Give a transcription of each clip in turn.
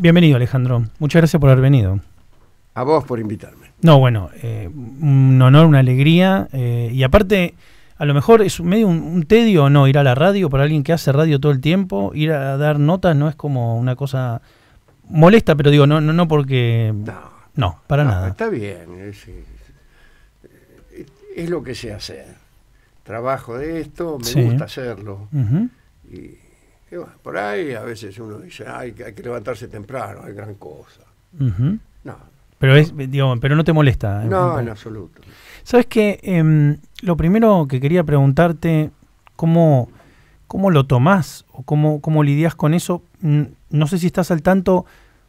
Bienvenido, Alejandro. Muchas gracias por haber venido. A vos por invitarme. No, bueno, eh, un honor, una alegría. Eh, y aparte, a lo mejor es medio un, tedio no ir a la radio para alguien que hace radio todo el tiempo. Ir a dar notas no es como una cosa molesta, pero digo, no, no, no porque. No. para nada. Está bien. Es, eh, lo que se hace. Trabajo de esto, me gusta hacerlo. y, por ahí a veces uno dice, hay que levantarse temprano, hay gran cosa. No. Pero, no. es, digo pero no te molesta. no, en absoluto. Sabes que em, lo primero que quería preguntarte, ¿cómo, cómo lo tomás o cómo, cómo lidias con eso? Mm, no sé si estás al tanto,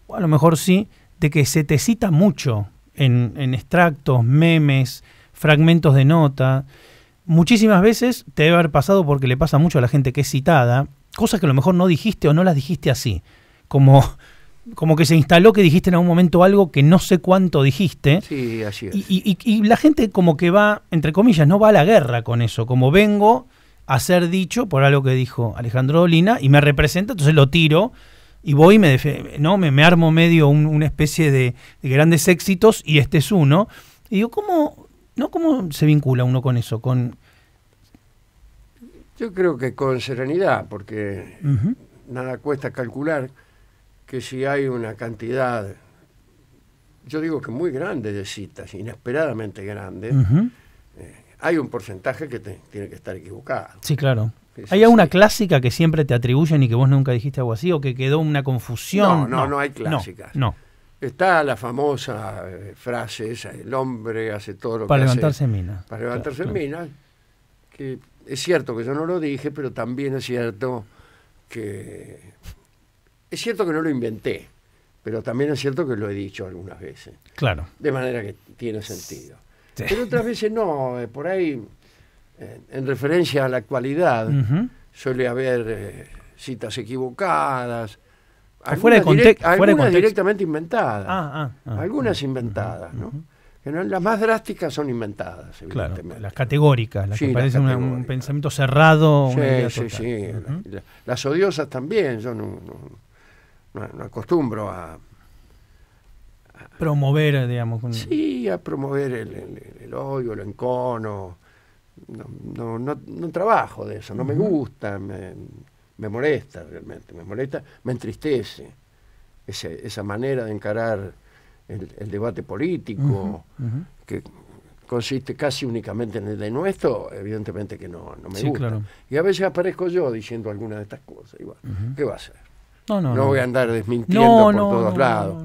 o a lo mejor sí, de que se te cita mucho en, en extractos, memes, fragmentos de nota. Muchísimas veces te debe haber pasado porque le pasa mucho a la gente que es citada cosas que a lo mejor no dijiste o no las dijiste así. Como, como que se instaló que dijiste en algún momento algo que no sé cuánto dijiste. Sí, así es. Y, la gente como que va, entre comillas, no va a la guerra con eso, como vengo a ser dicho por algo que dijo Alejandro Dolina y me representa, entonces lo tiro y voy y me, ¿no? me, armo medio una especie de, grandes éxitos y este es uno. Y digo, ¿cómo, no, ¿cómo se vincula uno con eso? Con yo creo que con serenidad, porque nada cuesta calcular que si hay una cantidad, yo digo que muy grande de citas, inesperadamente grande, eh, hay un porcentaje que tiene que estar equivocado. Sí, claro. ¿Hay alguna clásica que siempre te atribuyen y que vos nunca dijiste algo así o que quedó una confusión? No, no, no, hay clásicas. No, Está la famosa eh, frase esa, el hombre hace todo lo para que hace. Para levantarse en minas. Para levantarse en minas, que es cierto que yo no lo dije, pero también es cierto que... Es cierto que no lo inventé, pero también es cierto que lo he dicho algunas veces. Claro. De manera que tiene sentido. Pero otras veces no, eh, por ahí, eh, en referencia a la actualidad, suele haber eh, citas equivocadas. Algunas, de directamente inventadas. Ah, ah, ah. algunas inventadas, ¿no? las más drásticas son inventadas, evidentemente. las categóricas, las que parecen un pensamiento cerrado. Sí, sí, sí. las, odiosas también, yo no, acostumbro a, Promover, digamos. Sí, a promover el, odio, el encono. No, trabajo de eso, no me gusta, me, molesta realmente, me molesta, me entristece esa manera de encarar el, debate político, que consiste casi únicamente en el de nuestro, evidentemente que no, no me gusta. Y a veces aparezco yo diciendo alguna de estas cosas. Y ¿Qué va a hacer? No, voy a andar desmintiendo por todos lados.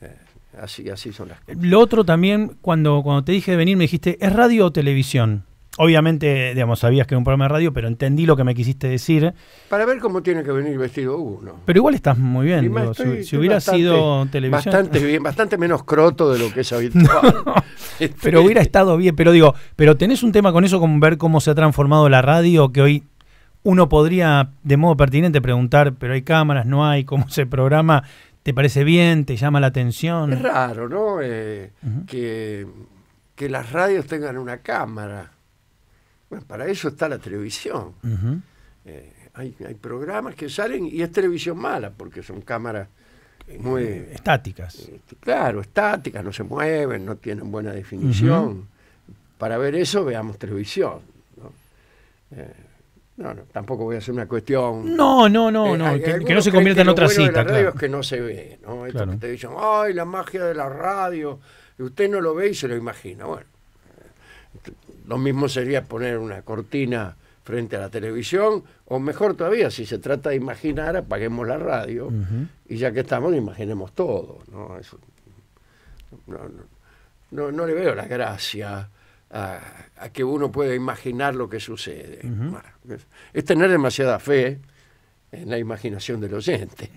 Eh, así, así son las cosas. Lo otro también, cuando, cuando te dije de venir, me dijiste, ¿es radio o televisión? obviamente, digamos, sabías que era un programa de radio, pero entendí lo que me quisiste decir. Para ver cómo tiene que venir vestido uno. Pero igual estás muy bien. si, hubiera sido televisión. Bastante bien, bastante menos croto de lo que es habitual. pero hubiera estado bien. Pero digo, pero tenés un tema con eso, con ver cómo se ha transformado la radio, que hoy uno podría de modo pertinente preguntar, pero hay cámaras, no hay, cómo se programa. ¿Te parece bien? ¿Te llama la atención? Es raro, ¿no? Eh, que las radios tengan una cámara. Bueno, para eso está la televisión. Eh, hay, programas que salen y es televisión mala, porque son cámaras eh, muy... Estáticas. Este, claro, estáticas, no se mueven, no tienen buena definición. Para ver eso veamos televisión. Eh, ¿no? tampoco voy a hacer una cuestión. No, no, no, no. que, no se convierta en otra cita. claro. es que no se ve, ¿no? Esto que te dicen, ay, la magia de la radio. usted no lo ve y se lo imagina. Bueno, lo mismo sería poner una cortina frente a la televisión, o mejor todavía, si se trata de imaginar, apaguemos la radio y ya que estamos, imaginemos todo. ¿no? no, le veo la gracia a, que uno pueda imaginar lo que sucede. es, tener demasiada fe en la imaginación del oyente.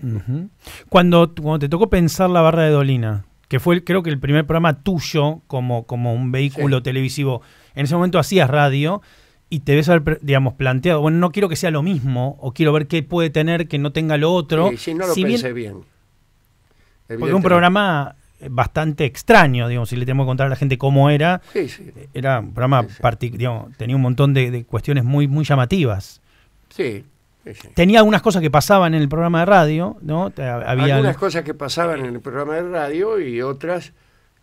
cuando, cuando te tocó pensar la barra de Dolina, que fue creo que el primer programa tuyo como, como un vehículo televisivo, en ese momento hacías radio y te ves, digamos, planteado, bueno, no quiero que sea lo mismo, o quiero ver qué puede tener que no tenga lo otro. Sí, sí no lo si pensé bien. Porque un programa bastante extraño, digamos, si le tengo que contar a la gente cómo era, sí, sí. era un programa, digamos, tenía un montón de, de, cuestiones muy, muy llamativas. Sí. Tenía algunas cosas que pasaban en el programa de radio, ¿no? Había algunas cosas que pasaban en el programa de radio y otras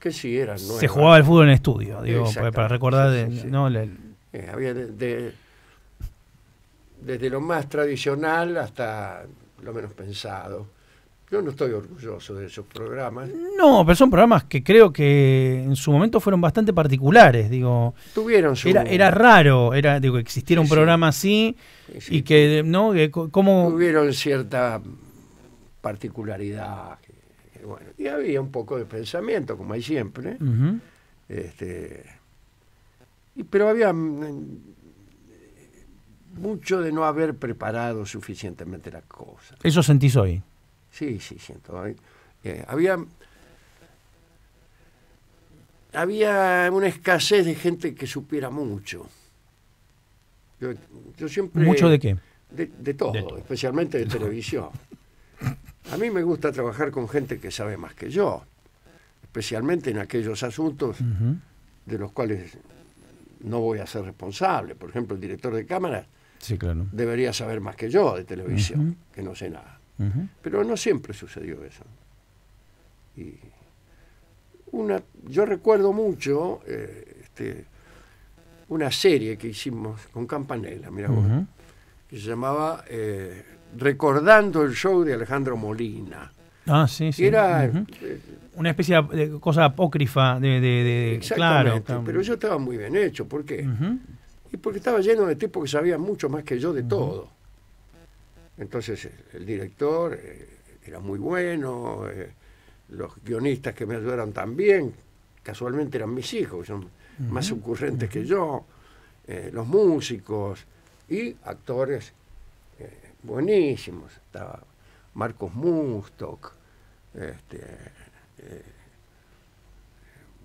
que sí, eran nuevas. Se jugaba el fútbol en estudio, digo, para recordar había desde lo más tradicional hasta lo menos pensado. Yo no estoy orgulloso de esos programas. No, pero son programas que creo que en su momento fueron bastante particulares, digo. Tuvieron su... Era, raro, era, digo, existiera un programa así y que, ¿no? Tuvieron cierta particularidad. Eh, bueno, y había un poco de pensamiento, como hay siempre. este, pero había mm, mucho de no haber preparado suficientemente las cosas. ¿Eso sentís hoy? Sí, sí, siento eh, había, había una escasez de gente que supiera mucho. Yo, siempre... ¿Mucho de qué? de todo, especialmente de televisión. A mí me gusta trabajar con gente que sabe más que yo, especialmente en aquellos asuntos de los cuales no voy a ser responsable. Por ejemplo, el director de cámara debería saber más que yo de televisión, que no sé nada. Pero no siempre sucedió eso. una, yo recuerdo mucho eh, este, una serie que hicimos con Campanella, mira que se llamaba eh, recordando el show de Alejandro Molina. Ah, sí, sí. Era. Eh, Una especie de cosa apócrifa de. de, exactamente, claro, pero yo estaba muy bien hecho. ¿Por qué? Y porque estaba lleno de tipos que sabían mucho más que yo de todo. Entonces, eh, el director eh, era muy bueno, los guionistas que me ayudaron también, casualmente eran mis hijos, son más ocurrentes que yo, los músicos y actores buenísimos. Estaba Marcos Mustok, este, eh,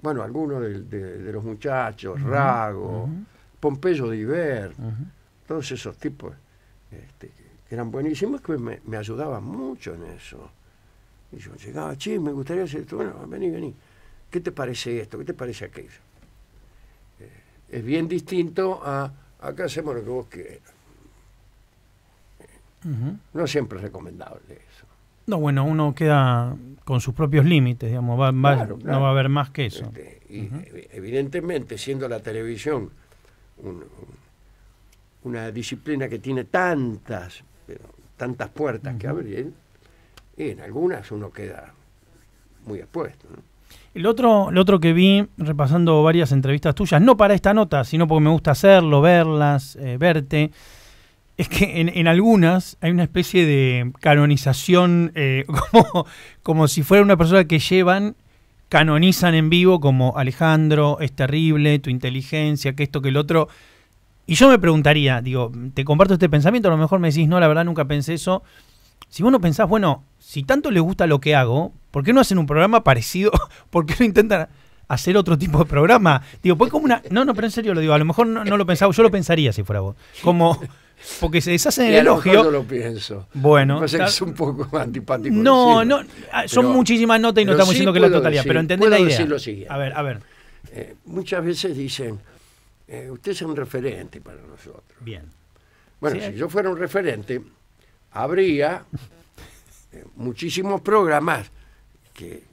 bueno, algunos de, los muchachos, Rago, Pompeyo Diver, todos esos tipos este, eran buenísimos, que me, ayudaban mucho en eso. Y yo llegaba, che, me gustaría hacer esto, bueno, vení, vení, ¿qué te parece esto? ¿Qué te parece aquello? Eh, es bien distinto a, acá hacemos lo que vos quieras. No siempre es recomendable eso. No, bueno, uno queda con sus propios límites, digamos, no va a haber más que eso. Este, evidentemente, siendo la televisión una disciplina que tiene tantas, tantas puertas que abrir, y en algunas uno queda muy expuesto. ¿no? El otro, el otro que vi repasando varias entrevistas tuyas, no para esta nota, sino porque me gusta hacerlo, verlas, eh, verte, es que en, en, algunas hay una especie de canonización, eh, como, si fuera una persona que llevan, canonizan en vivo como Alejandro, es terrible, tu inteligencia, que esto, que el otro. Y yo me preguntaría, digo, te comparto este pensamiento, a lo mejor me decís, no, la verdad nunca pensé eso. Si vos no pensás, bueno, si tanto le gusta lo que hago, ¿por qué no hacen un programa parecido? ¿Por qué no intentan hacer otro tipo de programa? Digo, pues como una... No, no, pero en serio lo digo, a lo mejor no lo pensaba, yo lo pensaría si fuera vos. Como porque se deshacen el elogio. lo pienso. Bueno. Es un poco antipático. No, no, ah, son muchísimas notas y no estamos diciendo que la totalidad, pero entendés la idea. A ver, a ver. Eh, muchas veces dicen, eh, usted es un referente para nosotros. Bien. Bueno, si yo fuera un referente, habría eh, muchísimos programas que,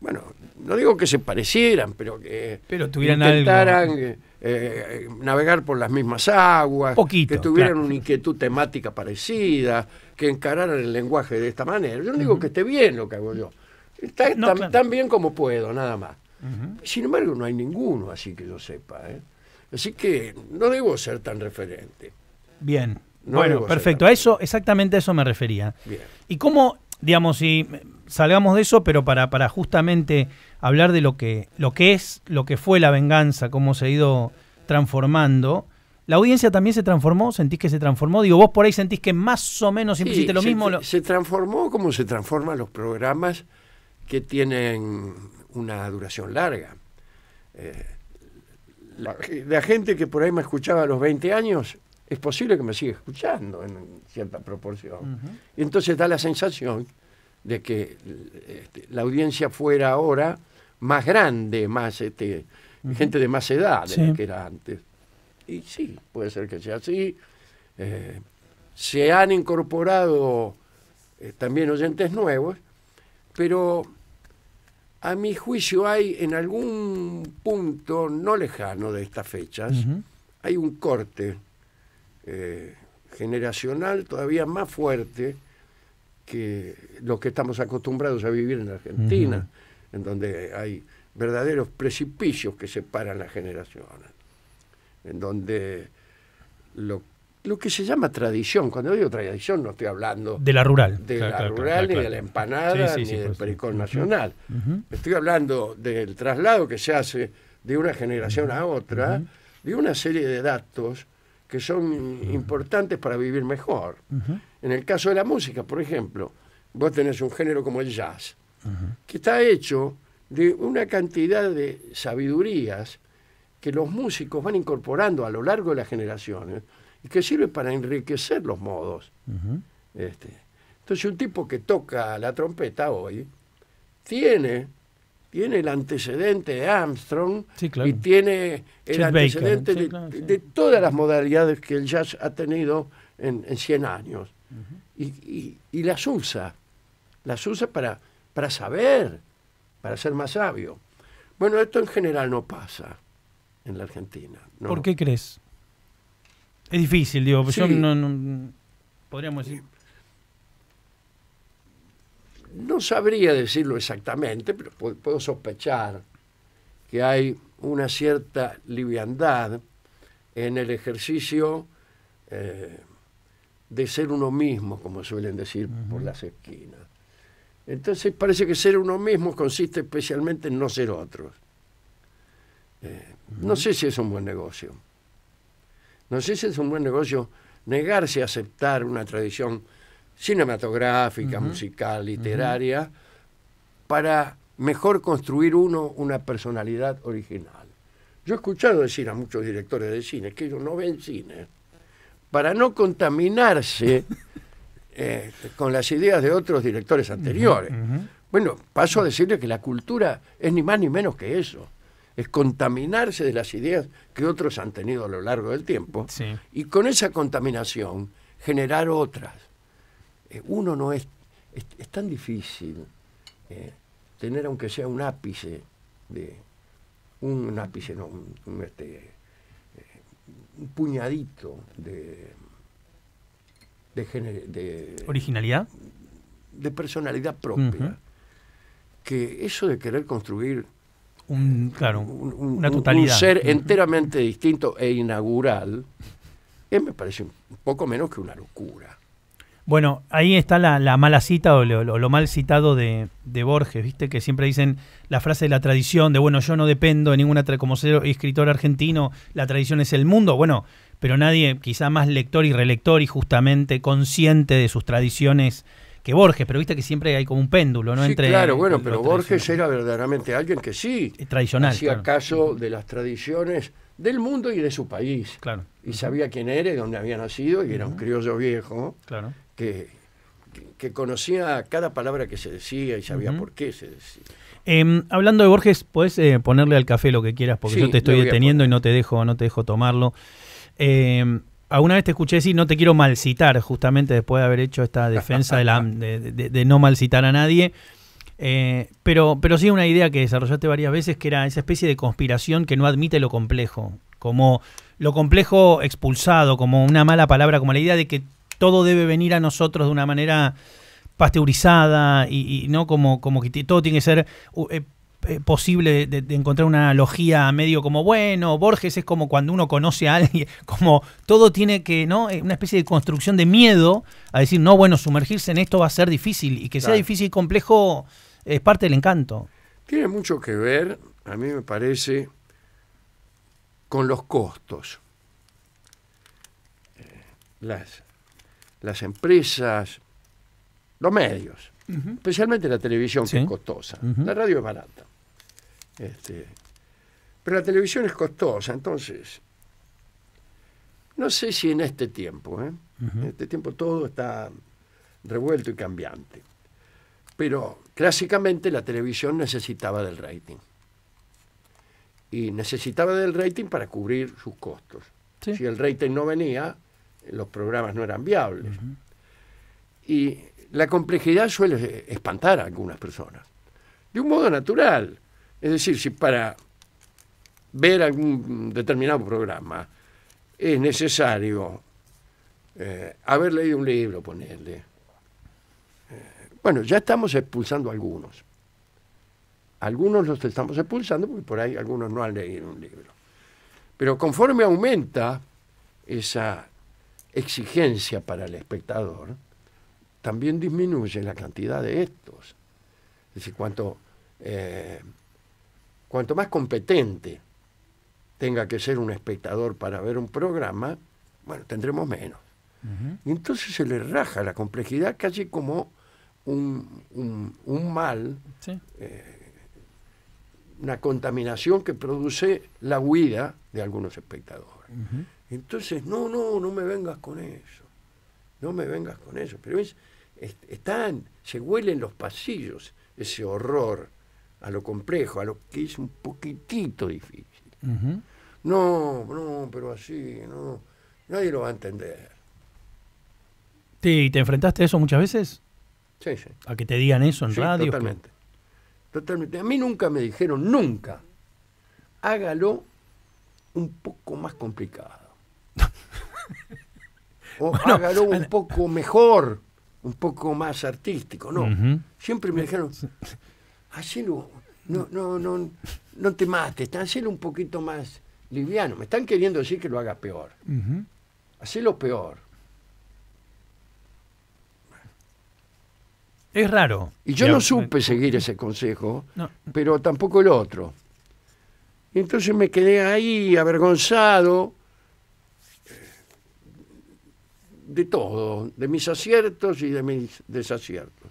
bueno, no digo que se parecieran, pero que pero tuvieran eh, navegar por las mismas aguas, que tuvieran una inquietud temática parecida, que encararan el lenguaje de esta manera. Yo no digo que esté bien lo que hago yo, está tan, bien como puedo, nada más. Sin embargo, no hay ninguno así que yo sepa. ¿eh? Así que no debo ser tan referente. Bien. bueno, perfecto. A eso, exactamente a eso me refería. ¿Y cómo, digamos, si eh, salgamos de eso, pero para, para justamente hablar de lo que, lo que es, lo que fue la venganza, cómo se ha ido transformando. La audiencia también se transformó, sentís que se transformó. Digo, vos por ahí sentís que más o menos siempre lo mismo. Se transformó como se transforman los programas que tienen una duración larga. Eh, la, gente que por ahí me escuchaba a los 20 años, es posible que me siga escuchando en cierta proporción. Y entonces da la sensación de que este, la audiencia fuera ahora más grande, más este, gente de más edad de que era antes. Y sí, puede ser que sea así. Eh, se han incorporado eh, también oyentes nuevos, pero a mi juicio hay en algún punto no lejano de estas fechas, hay un corte eh, generacional todavía más fuerte que lo que estamos acostumbrados a vivir en Argentina en donde hay verdaderos precipicios que separan las generaciones, en donde lo, que se llama tradición, cuando digo tradición no estoy hablando de la rural, de la rural ni de la empanada ni del pericón nacional, estoy hablando del traslado que se hace de una generación a otra, de una serie de datos que son importantes para vivir mejor. En el caso de la música, por ejemplo, vos tenés un género como el jazz, que está hecho de una cantidad de sabidurías que los músicos van incorporando a lo largo de las generaciones y que sirve para enriquecer los modos. este. Entonces un tipo que toca la trompeta hoy tiene, tiene el antecedente de Armstrong y tiene el antecedente de, todas las modalidades que el jazz ha tenido en, 100 años. y, y las usa, las usa para para saber, para ser más sabio. Bueno, esto en general no pasa en la Argentina. ¿Por qué crees? Es difícil, digo, pues yo no, podríamos decir. No sabría decirlo exactamente, pero puedo sospechar que hay una cierta liviandad en el ejercicio eh, de ser uno mismo, como suelen decir por las esquinas. Entonces parece que ser uno mismo consiste especialmente en no ser otro. Eh, no sé si es un buen negocio. No sé si es un buen negocio negarse a aceptar una tradición cinematográfica, musical, literaria, para mejor construir uno una personalidad original. Yo he escuchado decir a muchos directores de cine que ellos no ven cine para no contaminarse Eh, con las ideas de otros directores anteriores. Bueno, paso a decirle que la cultura es ni más ni menos que eso. Es contaminarse de las ideas que otros han tenido a lo largo del tiempo y con esa contaminación generar otras. Eh, uno no es, es, tan difícil eh, tener aunque sea un ápice de un, ápice, no, un este, puñadito de de, de originalidad, de personalidad propia, que eso de querer construir un, claro, una totalidad. un ser enteramente distinto e inaugural, es eh, me parece un poco menos que una locura. Bueno, ahí está la, mala cita o lo, mal citado de, de, Borges, ¿viste? Que siempre dicen la frase de la tradición, de bueno, yo no dependo de ninguna, como ser escritor argentino, la tradición es el mundo. Bueno, pero nadie quizá más lector y relector y justamente consciente de sus tradiciones que Borges, pero viste que siempre hay como un péndulo, ¿no? Sí, claro, bueno, pero Borges era verdaderamente alguien que sí eh, tradicional, hacía caso de las tradiciones del mundo y de su país. Claro. Y sabía quién era y dónde había nacido, y era un criollo viejo claro. que, que conocía cada palabra que se decía y sabía por qué se decía. Em, hablando de Borges, puedes eh, ponerle al café lo que quieras, porque yo te estoy deteniendo y no te dejo, no te dejo tomarlo. Eh, alguna vez te escuché decir, no te quiero malcitar justamente después de haber hecho esta defensa de, no malcitar a nadie. Eh, pero, pero sí una idea que desarrollaste varias veces, que era esa especie de conspiración que no admite lo complejo, como lo complejo expulsado, como una mala palabra, como la idea de que todo debe venir a nosotros de una manera pasteurizada y, no como, como que todo tiene que ser eh, eh, posible de, encontrar una analogía medio como bueno, Borges es como cuando uno conoce a alguien, como todo tiene que, ¿no? Eh, una especie de construcción de miedo a decir, no, bueno, sumergirse en esto va a ser difícil y que sea difícil y complejo es parte del encanto. Tiene mucho que ver, a mí me parece, con los costos. Eh, las, las empresas, los medios, especialmente la televisión, que es costosa. La radio es barata este, pero la televisión es costosa, entonces, no sé si en este tiempo, ¿eh? en este tiempo todo está revuelto y cambiante, pero clásicamente la televisión necesitaba del rating. Y necesitaba del rating para cubrir sus costos. Si el rating no venía, los programas no eran viables. Y la complejidad suele espantar a algunas personas, de un modo natural. Es decir, si para ver algún determinado programa es necesario eh, haber leído un libro, ponerle. Eh, bueno, ya estamos expulsando algunos. Algunos los estamos expulsando porque por ahí algunos no han leído un libro. Pero conforme aumenta esa exigencia para el espectador, también disminuye la cantidad de estos. Es decir, cuánto... Eh, cuanto más competente tenga que ser un espectador para ver un programa, bueno, tendremos menos. Y entonces se le raja la complejidad casi como un, mal, eh, una contaminación que produce la huida de algunos espectadores. Entonces, no, no, no me vengas con eso, no me vengas con eso. Pero es, están, se huelen los pasillos ese horror a lo complejo, a lo que es un poquitito difícil. No, no, pero así, no, nadie lo va a entender. ¿Te, te enfrentaste a eso muchas veces? Sí, sí. ¿A que te digan eso en radio? Totalmente. Totalmente. A mí nunca me dijeron, nunca, hágalo un poco más complicado. o hágalo un poco mejor, un poco más artístico. No, siempre me dijeron, hacelo, no, no, no, no te mates, hacelo un poquito más liviano. Me están queriendo decir que lo haga peor. Hacelo peor. Es raro. Y yo no supe seguir ese consejo, pero tampoco el otro. Y entonces me quedé ahí avergonzado eh, de todo, de mis aciertos y de mis desaciertos.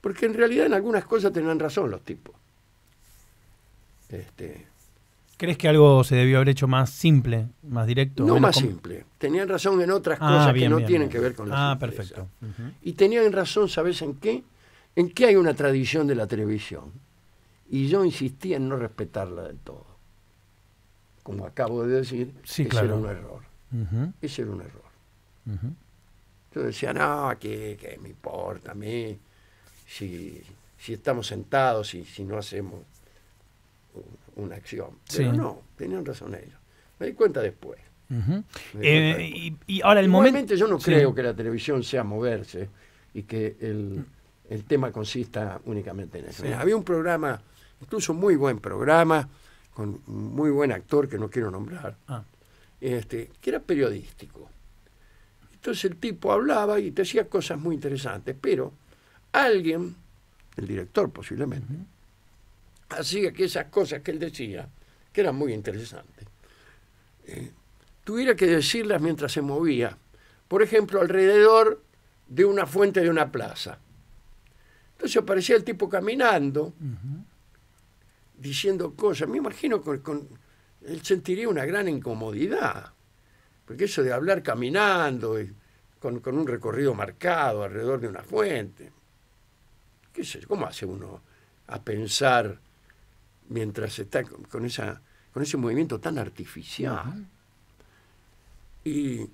Porque en realidad en algunas cosas tenían razón los tipos. Este, ¿Crees que algo se debió haber hecho más simple, más directo? No más simple. Tenían razón en otras ah, cosas que no tienen que ver con la Ah, perfecto. Y tenían razón, ¿sabes en qué? En que hay una tradición de la televisión. Y yo insistía en no respetarla del todo. Como acabo de decir, sí, ese, era un error. Ese era un error. Yo decía, no, que, que me importa a mí si, si estamos sentados y si no hacemos una acción. Pero no, tenían razón ellos. Me di cuenta después. Eh, y, ahora el momento. yo no creo que la televisión sea moverse y que el, tema consista únicamente en eso. Había un programa, incluso muy buen programa, con un muy buen actor que no quiero nombrar, ah. este, que era periodístico. Entonces el tipo hablaba y te hacía cosas muy interesantes, pero alguien, el director posiblemente, hacía que esas cosas que él decía, que eran muy interesantes, eh, tuviera que decirlas mientras se movía. Por ejemplo, alrededor de una fuente de una plaza. Entonces aparecía el tipo caminando, diciendo cosas. Me imagino que él sentiría una gran incomodidad, porque eso de hablar caminando, eh, con, un recorrido marcado alrededor de una fuente. ¿Cómo hace uno a pensar mientras está con, esa, con ese movimiento tan artificial? Y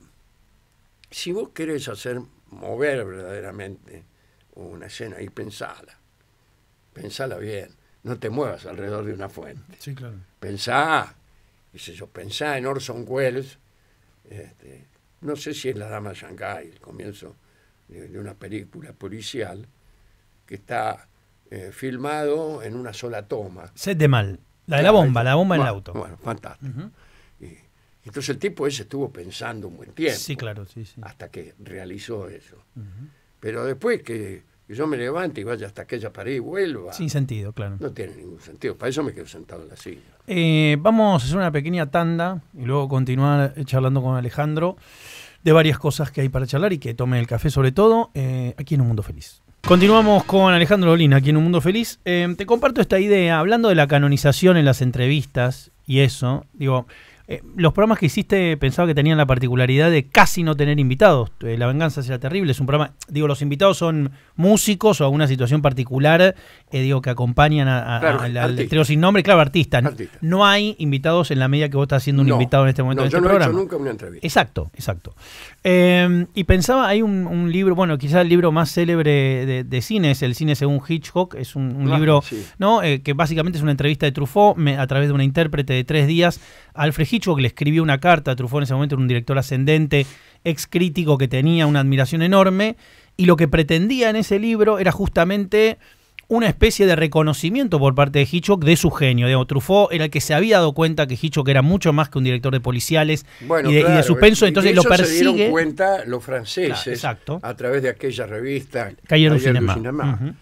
si vos querés hacer mover verdaderamente una escena y pensala, pensala bien, no te muevas alrededor de una fuente. Sí, claro. Pensá, qué yo, pensá en Orson Welles, este, no sé si es La Dama de el comienzo de una película policial, que está eh, filmado en una sola toma. Set de mal. La de la bomba, la bomba en el auto. Bueno, fantástico. entonces el tipo ese estuvo pensando un buen tiempo. Sí, claro, sí, sí. Hasta que realizó eso. Pero después que, yo me levante y vaya hasta aquella pared y vuelva. Sin sentido, claro. No tiene ningún sentido. Para eso me quedo sentado en la silla. Eh, vamos a hacer una pequeña tanda y luego continuar eh, charlando con Alejandro de varias cosas que hay para charlar y que tome el café sobre todo aquí en Un Mundo Feliz. Continuamos con Alejandro Olina, aquí en Un Mundo Feliz. Eh, te comparto esta idea, hablando de la canonización en las entrevistas y eso, digo, eh, los programas que hiciste pensaba que tenían la particularidad de casi no tener invitados. Eh, la venganza será terrible. Es un programa. Digo, los invitados son músicos o alguna situación particular, eh, digo, que acompañan a, al estreno sin nombre. Claro, artistas. Artista. No hay invitados en la medida que vos estás siendo un invitado en este momento. yo este no programa. he hecho nunca una entrevista. Exacto, exacto. y pensaba, hay un, libro, bueno, quizás el libro más célebre de, cine es El cine según Hitchcock. Es un, ah, libro ¿no? que básicamente es una entrevista de Truffaut a través de una intérprete de tres días, Alfred Hitchcock le escribió una carta a Truffaut en ese momento, era un director ascendente, ex crítico que tenía una admiración enorme, y lo que pretendía en ese libro era justamente una especie de reconocimiento por parte de Hitchcock de su genio. De Truffaut era el que se había dado cuenta que Hitchcock era mucho más que un director de policiales y, de, suspenso, entonces y lo persigue. Se dieron cuenta los franceses a través de aquella revista Calle de Cinema, Cinema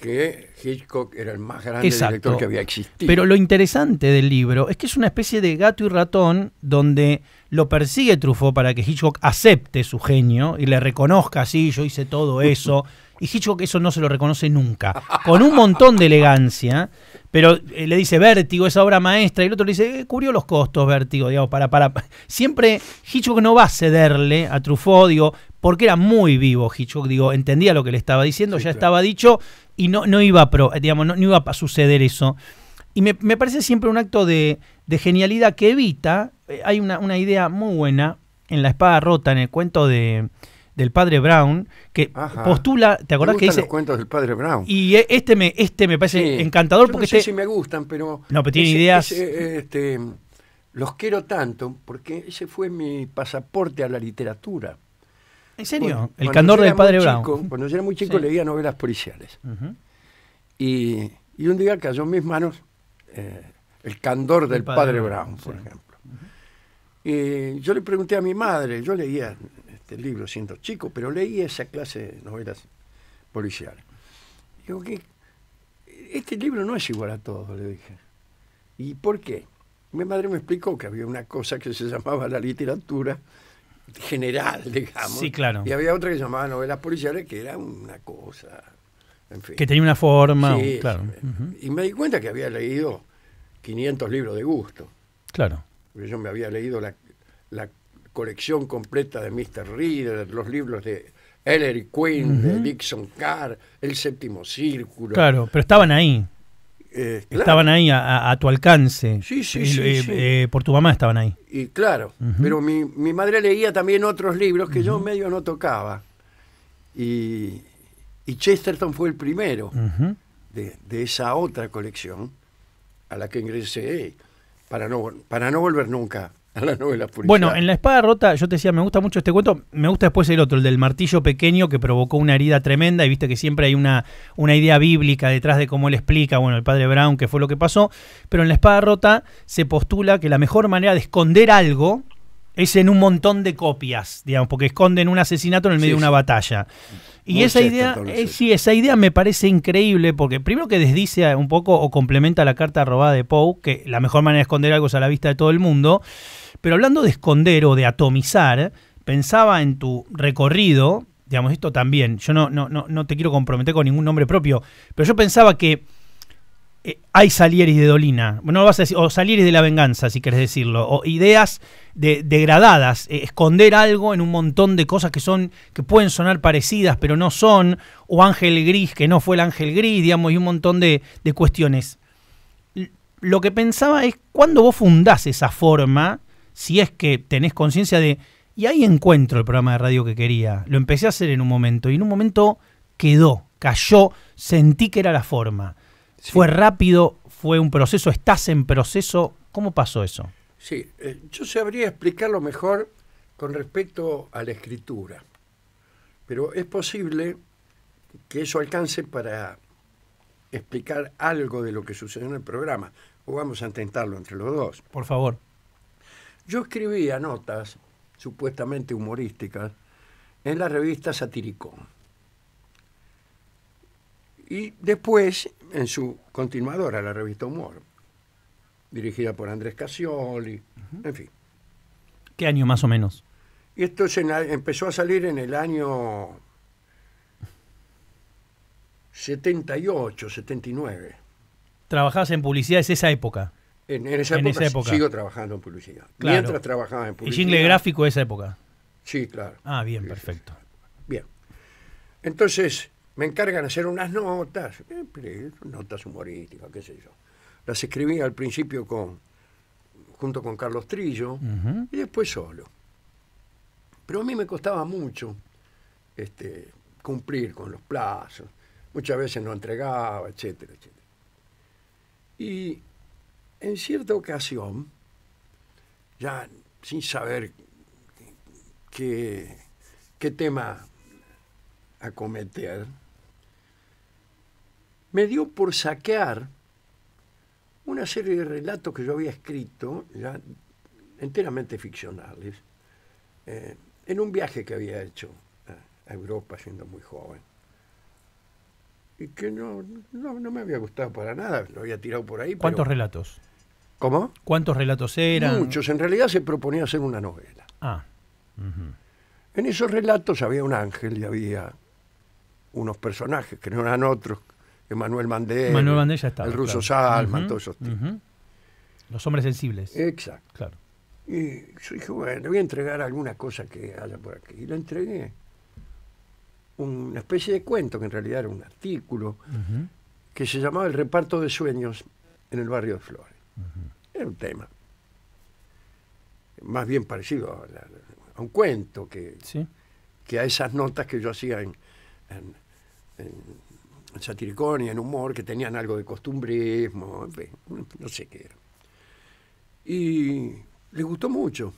que Hitchcock era el más grande director que había existido. Pero lo interesante del libro es que es una especie de gato y ratón donde lo persigue Truffaut para que Hitchcock acepte su genio y le reconozca, sí, yo hice todo eso. Y Hitchcock eso no se lo reconoce nunca. Con un montón de elegancia. Pero eh, le dice Vértigo, esa obra maestra. Y el otro le dice, eh, cubrió los costos, Vértigo. Digamos, para, para. Siempre Hitchcock no va a cederle a Truffaut, porque era muy vivo Hitchcock. Digo, entendía lo que le estaba diciendo, ya estaba dicho. Y no, no iba a eh, digamos, no, iba a suceder eso. Y me, parece siempre un acto de, genialidad que evita. hay una idea muy buena en La Espada Rota, en el cuento de, del padre Brown, que postula, ¿te acordás que dice? los cuentos del padre Brown. Y eh, este me, este me parece encantador porque no sé este si me gustan, pero No, pero tiene ideas. Eh, este, los quiero tanto porque ese fue mi pasaporte a la literatura. ¿En serio? el candor del padre Brown. cuando yo era muy chico leía novelas policiales. y, un día cayó en mis manos eh, El candor del padre, Brown, por ejemplo. Y yo le pregunté a mi madre, yo leía el libro siendo chico, pero leí esa clase de novelas policiales. Digo que este libro no es igual a todos, le dije. ¿Y por qué? Mi madre me explicó que había una cosa que se llamaba la literatura general, digamos. Sí, claro. Y había otra que se llamaba novelas policiales, que era una cosa. Que tenía una forma. claro. Y me di cuenta que había leído 500 libros de gusto. Claro. yo me había leído la, la colección completa de Mr. Reader, los libros de Ellery Quinn, de Dixon Carr, El Séptimo Círculo. Claro, pero estaban ahí. Eh, estaban ahí a, tu alcance. Sí, sí, sí, eh, eh, por tu mamá estaban ahí. Y claro, pero mi, madre leía también otros libros que yo medio no tocaba. Y, Chesterton fue el primero de, de esa otra colección a la que ingresé para no, para no volver nunca Bueno, en La Espada Rota, yo te decía, me gusta mucho este cuento. Me gusta después el otro, el del martillo pequeño que provocó una herida tremenda. Y viste que siempre hay una, una idea bíblica detrás de cómo él explica, bueno, el padre Brown, que fue lo que pasó. Pero en La Espada Rota se postula que la mejor manera de esconder algo es en un montón de copias, digamos, porque esconden un asesinato en el medio de una batalla. Y esa idea, eh, sí, esa idea me parece increíble porque primero que desdice un poco o complementa la carta robada de Poe, que la mejor manera de esconder algo es a la vista de todo el mundo. Pero hablando de esconder o de atomizar, pensaba en tu recorrido, digamos, esto también, yo no, no, te quiero comprometer con ningún nombre propio, pero yo pensaba que eh, hay Salieris de Dolina, bueno, vas a o Salieris de la Venganza, si quieres decirlo, o ideas degradadas, eh, esconder algo en un montón de cosas que son, que pueden sonar parecidas, pero no son, o Ángel Gris, que no fue el Ángel Gris, digamos, y un montón de, cuestiones. lo que pensaba es, ¿cuándo vos fundás esa forma? si es que tenés conciencia de... Y ahí encuentro el programa de radio que quería. Lo empecé a hacer en un momento y en un momento quedó, cayó, sentí que era la forma. Fue rápido, fue un proceso, estás en proceso. ¿Cómo pasó eso? Sí, eh, yo sabría explicarlo mejor con respecto a la escritura, pero es posible que eso alcance para explicar algo de lo que sucedió en el programa, o vamos a intentarlo entre los dos. Por favor. Yo escribía notas supuestamente humorísticas en la revista Satiricón. Y después en su continuadora, la revista Humor, dirigida por Andrés Casioli, en fin. ¿Qué año más o menos? Y esto empezó a salir en el año 78, 79. ¿Trabajabas en publicidad? ¿Es esa época? En, esa, época sigo trabajando en publicidad. Mientras trabajaba en publicidad. ¿Y gráfico de esa época? Sí, claro. Ah, bien, perfecto. Bien. Entonces, me encargan hacer unas notas, eh, notas humorísticas, qué sé yo. Las escribí al principio con junto con Carlos Trillo y después solo. Pero a mí me costaba mucho este, cumplir con los plazos. Muchas veces no entregaba, etcétera, etcétera. Y en cierta ocasión, ya sin saber qué, tema acometer, me dio por saquear una serie de relatos que yo había escrito, ya enteramente ficcionales, eh, en un viaje que había hecho a Europa siendo muy joven. Y que no, no, me había gustado para nada, lo había tirado por ahí. ¿Cuántos relatos? ¿Cómo? ¿Cuántos relatos eran? Muchos. En realidad se proponía hacer una novela. Ah. En esos relatos había un ángel y había unos personajes que no eran otros. Emanuel Mandel, Manuel Mandel ya estaba, el ruso Salma. todos esos tipos. Los hombres sensibles. Exacto. Y yo dije, bueno, le voy a entregar alguna cosa que haya por aquí. Y la entregué. Una especie de cuento, que en realidad era un artículo, que se llamaba El reparto de sueños en el barrio de Flores. Era un tema más bien parecido a, un cuento que, que a esas notas que yo hacía en, en, en, y en humor, que tenían algo de costumbrismo, no sé qué era. Y le gustó mucho,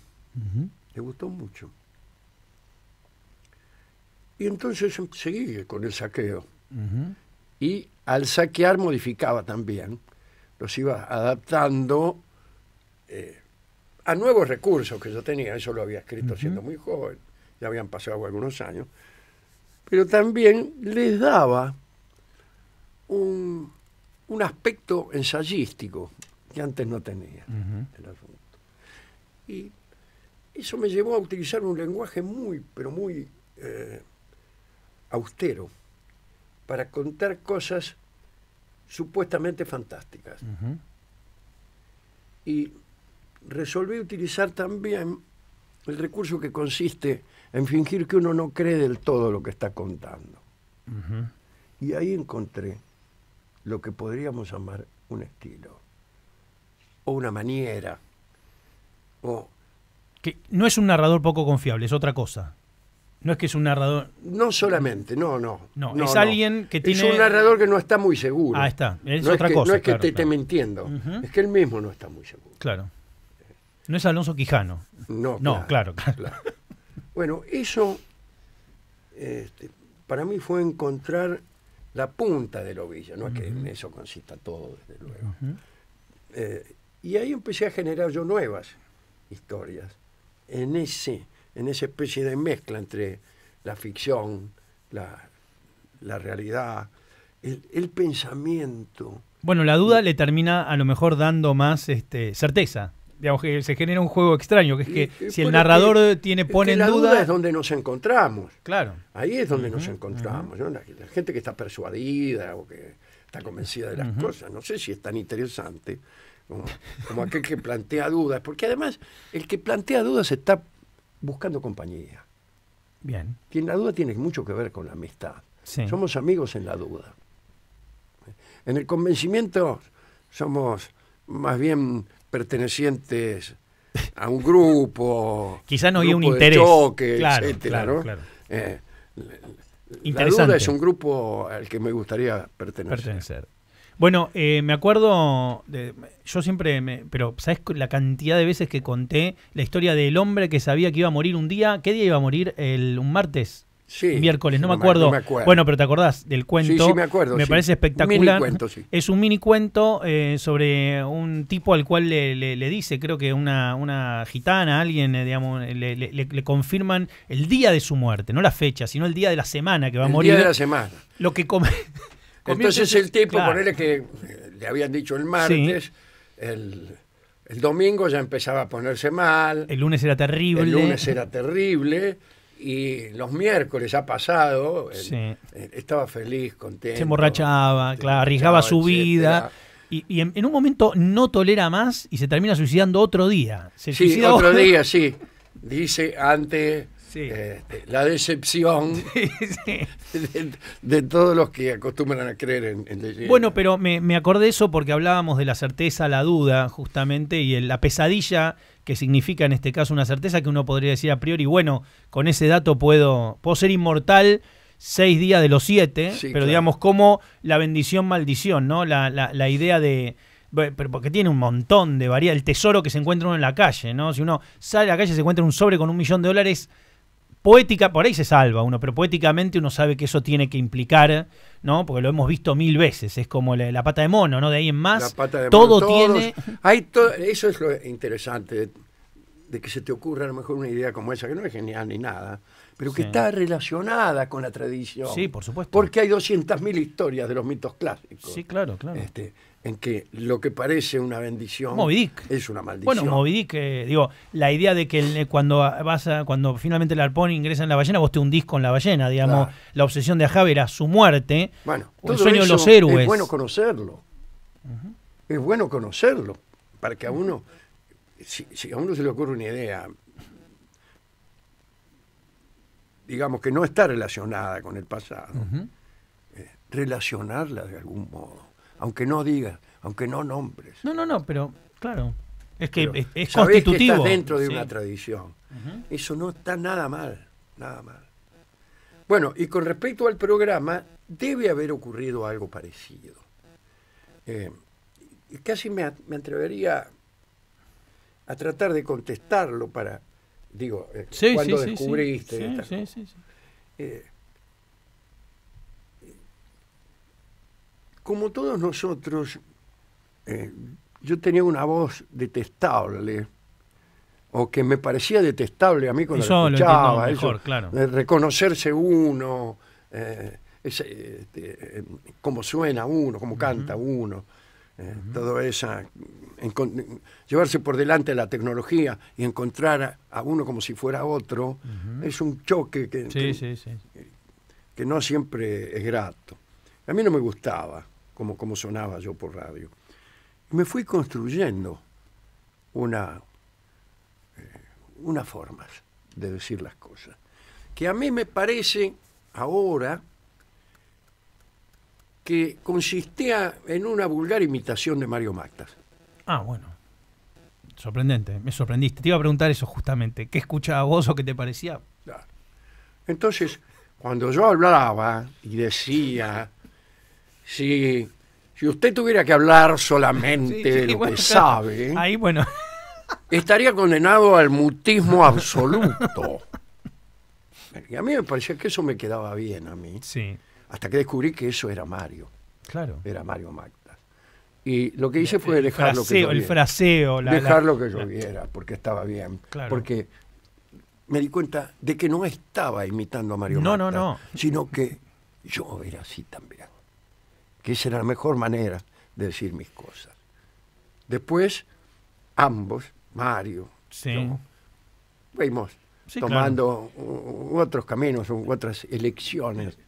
le gustó mucho. Y entonces em, seguí con el saqueo. Y al saquear modificaba también los iba adaptando eh, a nuevos recursos que yo tenía. Eso lo había escrito siendo muy joven, ya habían pasado algunos años. Pero también les daba un, aspecto ensayístico que antes no tenía el Y eso me llevó a utilizar un lenguaje muy, pero muy eh, austero para contar cosas supuestamente fantásticas. Y resolví utilizar también el recurso que consiste en fingir que uno no cree del todo lo que está contando. Y ahí encontré lo que podríamos llamar un estilo, o una manera o... Que no es un narrador poco confiable, es otra cosa. No es que es un narrador. No solamente, no, no. No, es alguien que tiene. Es un narrador que no está muy seguro. Ah, está. Es otra que, cosa. No es que te mintiendo. Es que él mismo no está muy seguro. Claro. No es Alonso Quijano. No, claro, Bueno, eso este, para mí fue encontrar la punta de la ovilla. No es que en eso consista todo, desde luego. Eh, y ahí empecé a generar yo nuevas historias en ese en esa especie de mezcla entre la ficción, la, realidad, el, pensamiento. Bueno, la duda le termina a lo mejor dando más este, certeza. Digamos que se genera un juego extraño, que es que si el narrador tiene, pone en la duda... es donde nos encontramos. Claro. Ahí es donde nos encontramos. la, gente que está persuadida o que está convencida de las cosas, no sé si es tan interesante como aquel que plantea dudas, porque además el que plantea dudas está buscando compañía. Bien. Que la duda tiene mucho que ver con la amistad. Somos amigos en la duda. En el convencimiento somos más bien pertenecientes a un grupo. Quizá no hay un interés. choque, claro, eh, la duda es un grupo al que me gustaría pertenecer. Bueno, eh, me acuerdo, yo siempre, me, pero ¿sabes la cantidad de veces que conté la historia del hombre que sabía que iba a morir un día? ¿Qué día iba a morir? El, un martes. Sí, miércoles, no, me acuerdo. Bueno, pero te acordás del cuento. Sí, sí me acuerdo. Me parece espectacular. mini cuento, sí. Es un mini cuento eh, sobre un tipo al cual le, dice, creo que una, gitana, alguien, eh, digamos, le, confirman el día de su muerte, no la fecha, sino el día de la semana que va a morir. El día de la semana. Lo que come. Entonces el tipo, ponele que eh, le habían dicho el martes, el, domingo ya empezaba a ponerse mal. El lunes era terrible. El lunes era terrible. Y los miércoles ha pasado, eh, estaba feliz, contento. Se emborrachaba, arriesgaba su vida. Y, en, un momento no tolera más y se termina suicidando otro día. Se sí, otro día, sí. Dice antes... Este, la decepción de, todos los que acostumbran a creer en, Bueno, pero me, me acordé eso porque hablábamos de la certeza, la duda, justamente, y la pesadilla que significa en este caso una certeza que uno podría decir a priori, bueno, con ese dato puedo, puedo ser inmortal seis días de los siete, pero digamos como la bendición maldición, ¿no? La, idea de... Pero porque tiene un montón de variedad, el tesoro que se encuentra uno en la calle, ¿no? Si uno sale a la calle y se encuentra un sobre con un millón de dólares, poética, por ahí se salva uno, pero poéticamente uno sabe que eso tiene que implicar, ¿no? Porque lo hemos visto mil veces, es como la, pata de mono, ¿no? De ahí en más, la pata de todo mono, tiene... Hay todo, eso es lo interesante, de, que se te ocurra a lo mejor una idea como esa, que no es genial ni nada, pero que está relacionada con la tradición. Sí, por supuesto. Porque hay 200.000 historias de los mitos clásicos. Sí, claro, claro. Este, en que lo que parece una bendición es una maldición. Bueno, movidic eh, digo, la idea de que eh, cuando vas a, cuando finalmente el arpón ingresa en la ballena, vos te hundís con la ballena, digamos, la obsesión de ajá era su muerte, bueno, el sueño de los héroes. Es bueno conocerlo. Es bueno conocerlo, para que a uno, si, a uno se le ocurre una idea, digamos que no está relacionada con el pasado, eh, relacionarla de algún modo aunque no digas, aunque no nombres. No, no, no, pero claro. Es que es, constitutivo. Que estás dentro de una tradición. Eso no está nada mal, nada mal. Bueno, y con respecto al programa, debe haber ocurrido algo parecido. Eh, casi me, atrevería a tratar de contestarlo para, digo, descubriste eh, sí, cuando sí, descubriste. Sí, sí, como todos nosotros, eh, yo tenía una voz detestable, o que me parecía detestable a mí cuando la escuchaba, eh, reconocerse uno, eh, este, cómo suena uno, cómo canta uno, todo esa llevarse por delante la tecnología y encontrar a, uno como si fuera otro, es un choque que, que no siempre es grato. A mí no me gustaba como, sonaba yo por radio. me fui construyendo una, eh, unas formas de decir las cosas, que a mí me parece ahora que consistía en una vulgar imitación de Mario Mactas. Ah, bueno. Sorprendente, me sorprendiste. Te iba a preguntar eso justamente. ¿Qué escuchaba vos o qué te parecía? Entonces, cuando yo hablaba y decía si, si usted tuviera que hablar solamente de lo que sabe, ahí, bueno. estaría condenado al mutismo absoluto. Y a mí me parecía que eso me quedaba bien a mí. Sí. Hasta que descubrí que eso era Mario. Claro. Era Mario Magda. Y lo que hice fue dejar que yo dejar lo que yo porque estaba bien. Porque me di cuenta de que no estaba imitando a Mario Magda. No, no, no. Sino que yo era así también que esa era la mejor manera de decir mis cosas. Después, ambos, Mario, yo, fuimos tomando otros caminos, otras elecciones,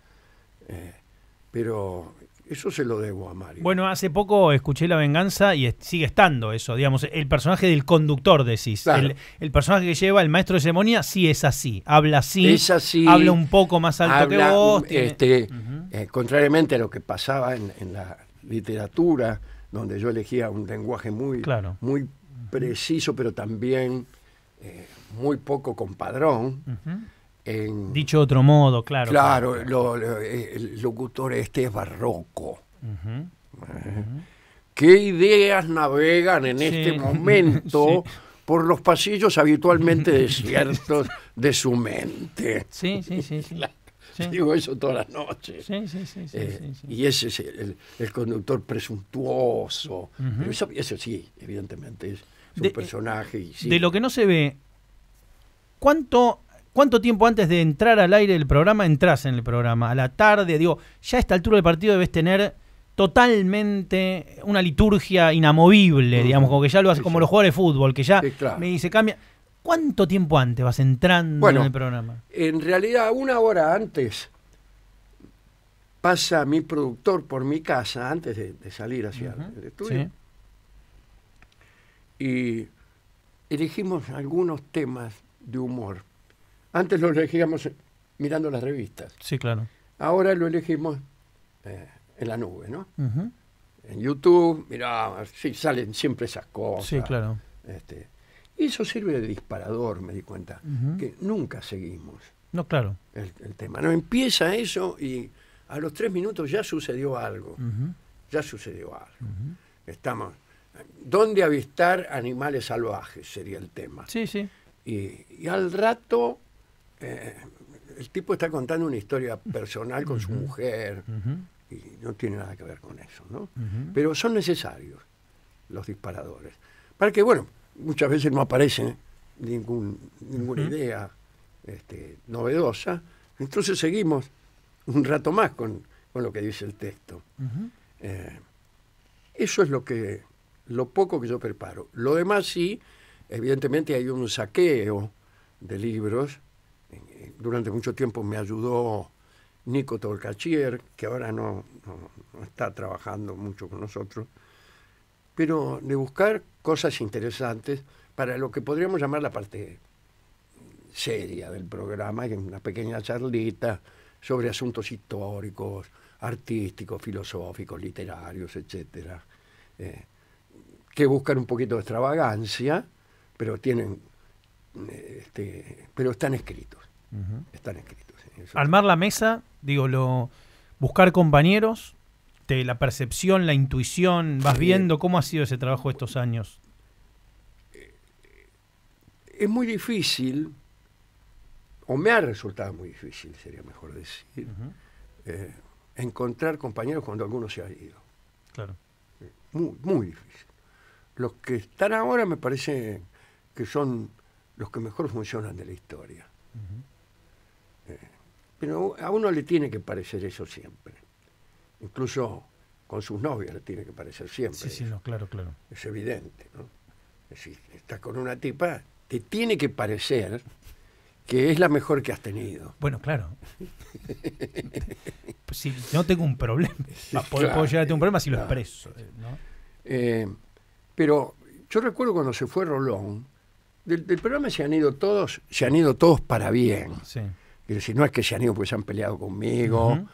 eh, pero eso se lo debo a Mario. Bueno, hace poco escuché La Venganza y sigue estando eso, digamos, el personaje del conductor, decís. El, personaje que lleva el maestro de ceremonia sí es así, habla así, es así habla un poco más alto que vos. Este, eh, contrariamente a lo que pasaba en, la literatura, donde yo elegía un lenguaje muy, claro. muy preciso, pero también eh, muy poco compadrón. Dicho de otro modo, claro. Claro, el locutor este es barroco. ¿Qué ideas navegan en este momento por los pasillos habitualmente desiertos de su mente? Sí, sí, sí. sí. digo eso todas las noches. sí sí sí eh, y ese es el, conductor presuntuoso. eso, sí, evidentemente, es, un eh, personaje. de lo que no se ve, ¿cuánto ¿Cuánto tiempo antes de entrar al aire del programa entras en el programa? A la tarde, digo, ya a esta altura del partido debes tener totalmente una liturgia inamovible, digamos, como que ya lo hace, como los jugadores de fútbol, que ya me dice cambia. ¿Cuánto tiempo antes vas entrando en el programa? En realidad, una hora antes pasa mi productor por mi casa antes de, salir hacia el estudio. Y elegimos algunos temas de humor antes lo elegíamos mirando las revistas. Sí, claro. Ahora lo elegimos eh, en la nube, ¿no? En YouTube, mirá, sí, salen siempre esas cosas. Sí, claro. Este, y eso sirve de disparador, me di cuenta, que nunca seguimos. No, claro. El, tema. No empieza eso y a los tres minutos ya sucedió algo. Ya sucedió algo. Estamos. ¿Dónde avistar animales salvajes? Sería el tema. Sí, sí. Y, y al rato eh, el tipo está contando una historia personal con su mujer y no tiene nada que ver con eso, ¿no? Pero son necesarios los disparadores. Para que, bueno, muchas veces no aparece ninguna idea este, novedosa, entonces seguimos un rato más con, lo que dice el texto. Eh, eso es lo que lo poco que yo preparo. Lo demás sí, evidentemente hay un saqueo de libros durante mucho tiempo me ayudó Nico Tolcachier, que ahora no, no, está trabajando mucho con nosotros, pero de buscar cosas interesantes para lo que podríamos llamar la parte seria del programa, una pequeña charlita sobre asuntos históricos, artísticos, filosóficos, literarios, etc. Eh, que buscan un poquito de extravagancia, pero tienen este, pero están escritos. Están escritos. Armar la mesa, digo, lo buscar compañeros, la percepción, la intuición, vas viendo cómo ha sido ese trabajo estos años. Eh, es muy difícil, o me ha resultado muy difícil, sería mejor decir, eh, encontrar compañeros cuando alguno se ha ido. Claro. Eh, muy, muy difícil. Los que están ahora me parece que son los que mejor funcionan de la historia. Eh, pero a uno le tiene que parecer eso siempre. Incluso con sus novias le tiene que parecer siempre. Sí, sí, claro, claro. Es evidente, ¿no? Es decir, estás con una tipa, te tiene que parecer que es la mejor que has tenido. Bueno, claro. Pues si no tengo un problema, puedo, llegar a tener un problema si lo expreso. ¿no? Eh, pero yo recuerdo cuando se fue Rolón, del, programa se han ido todos, se han ido todos para bien. Sí. decir, no es que se han ido porque se han peleado conmigo,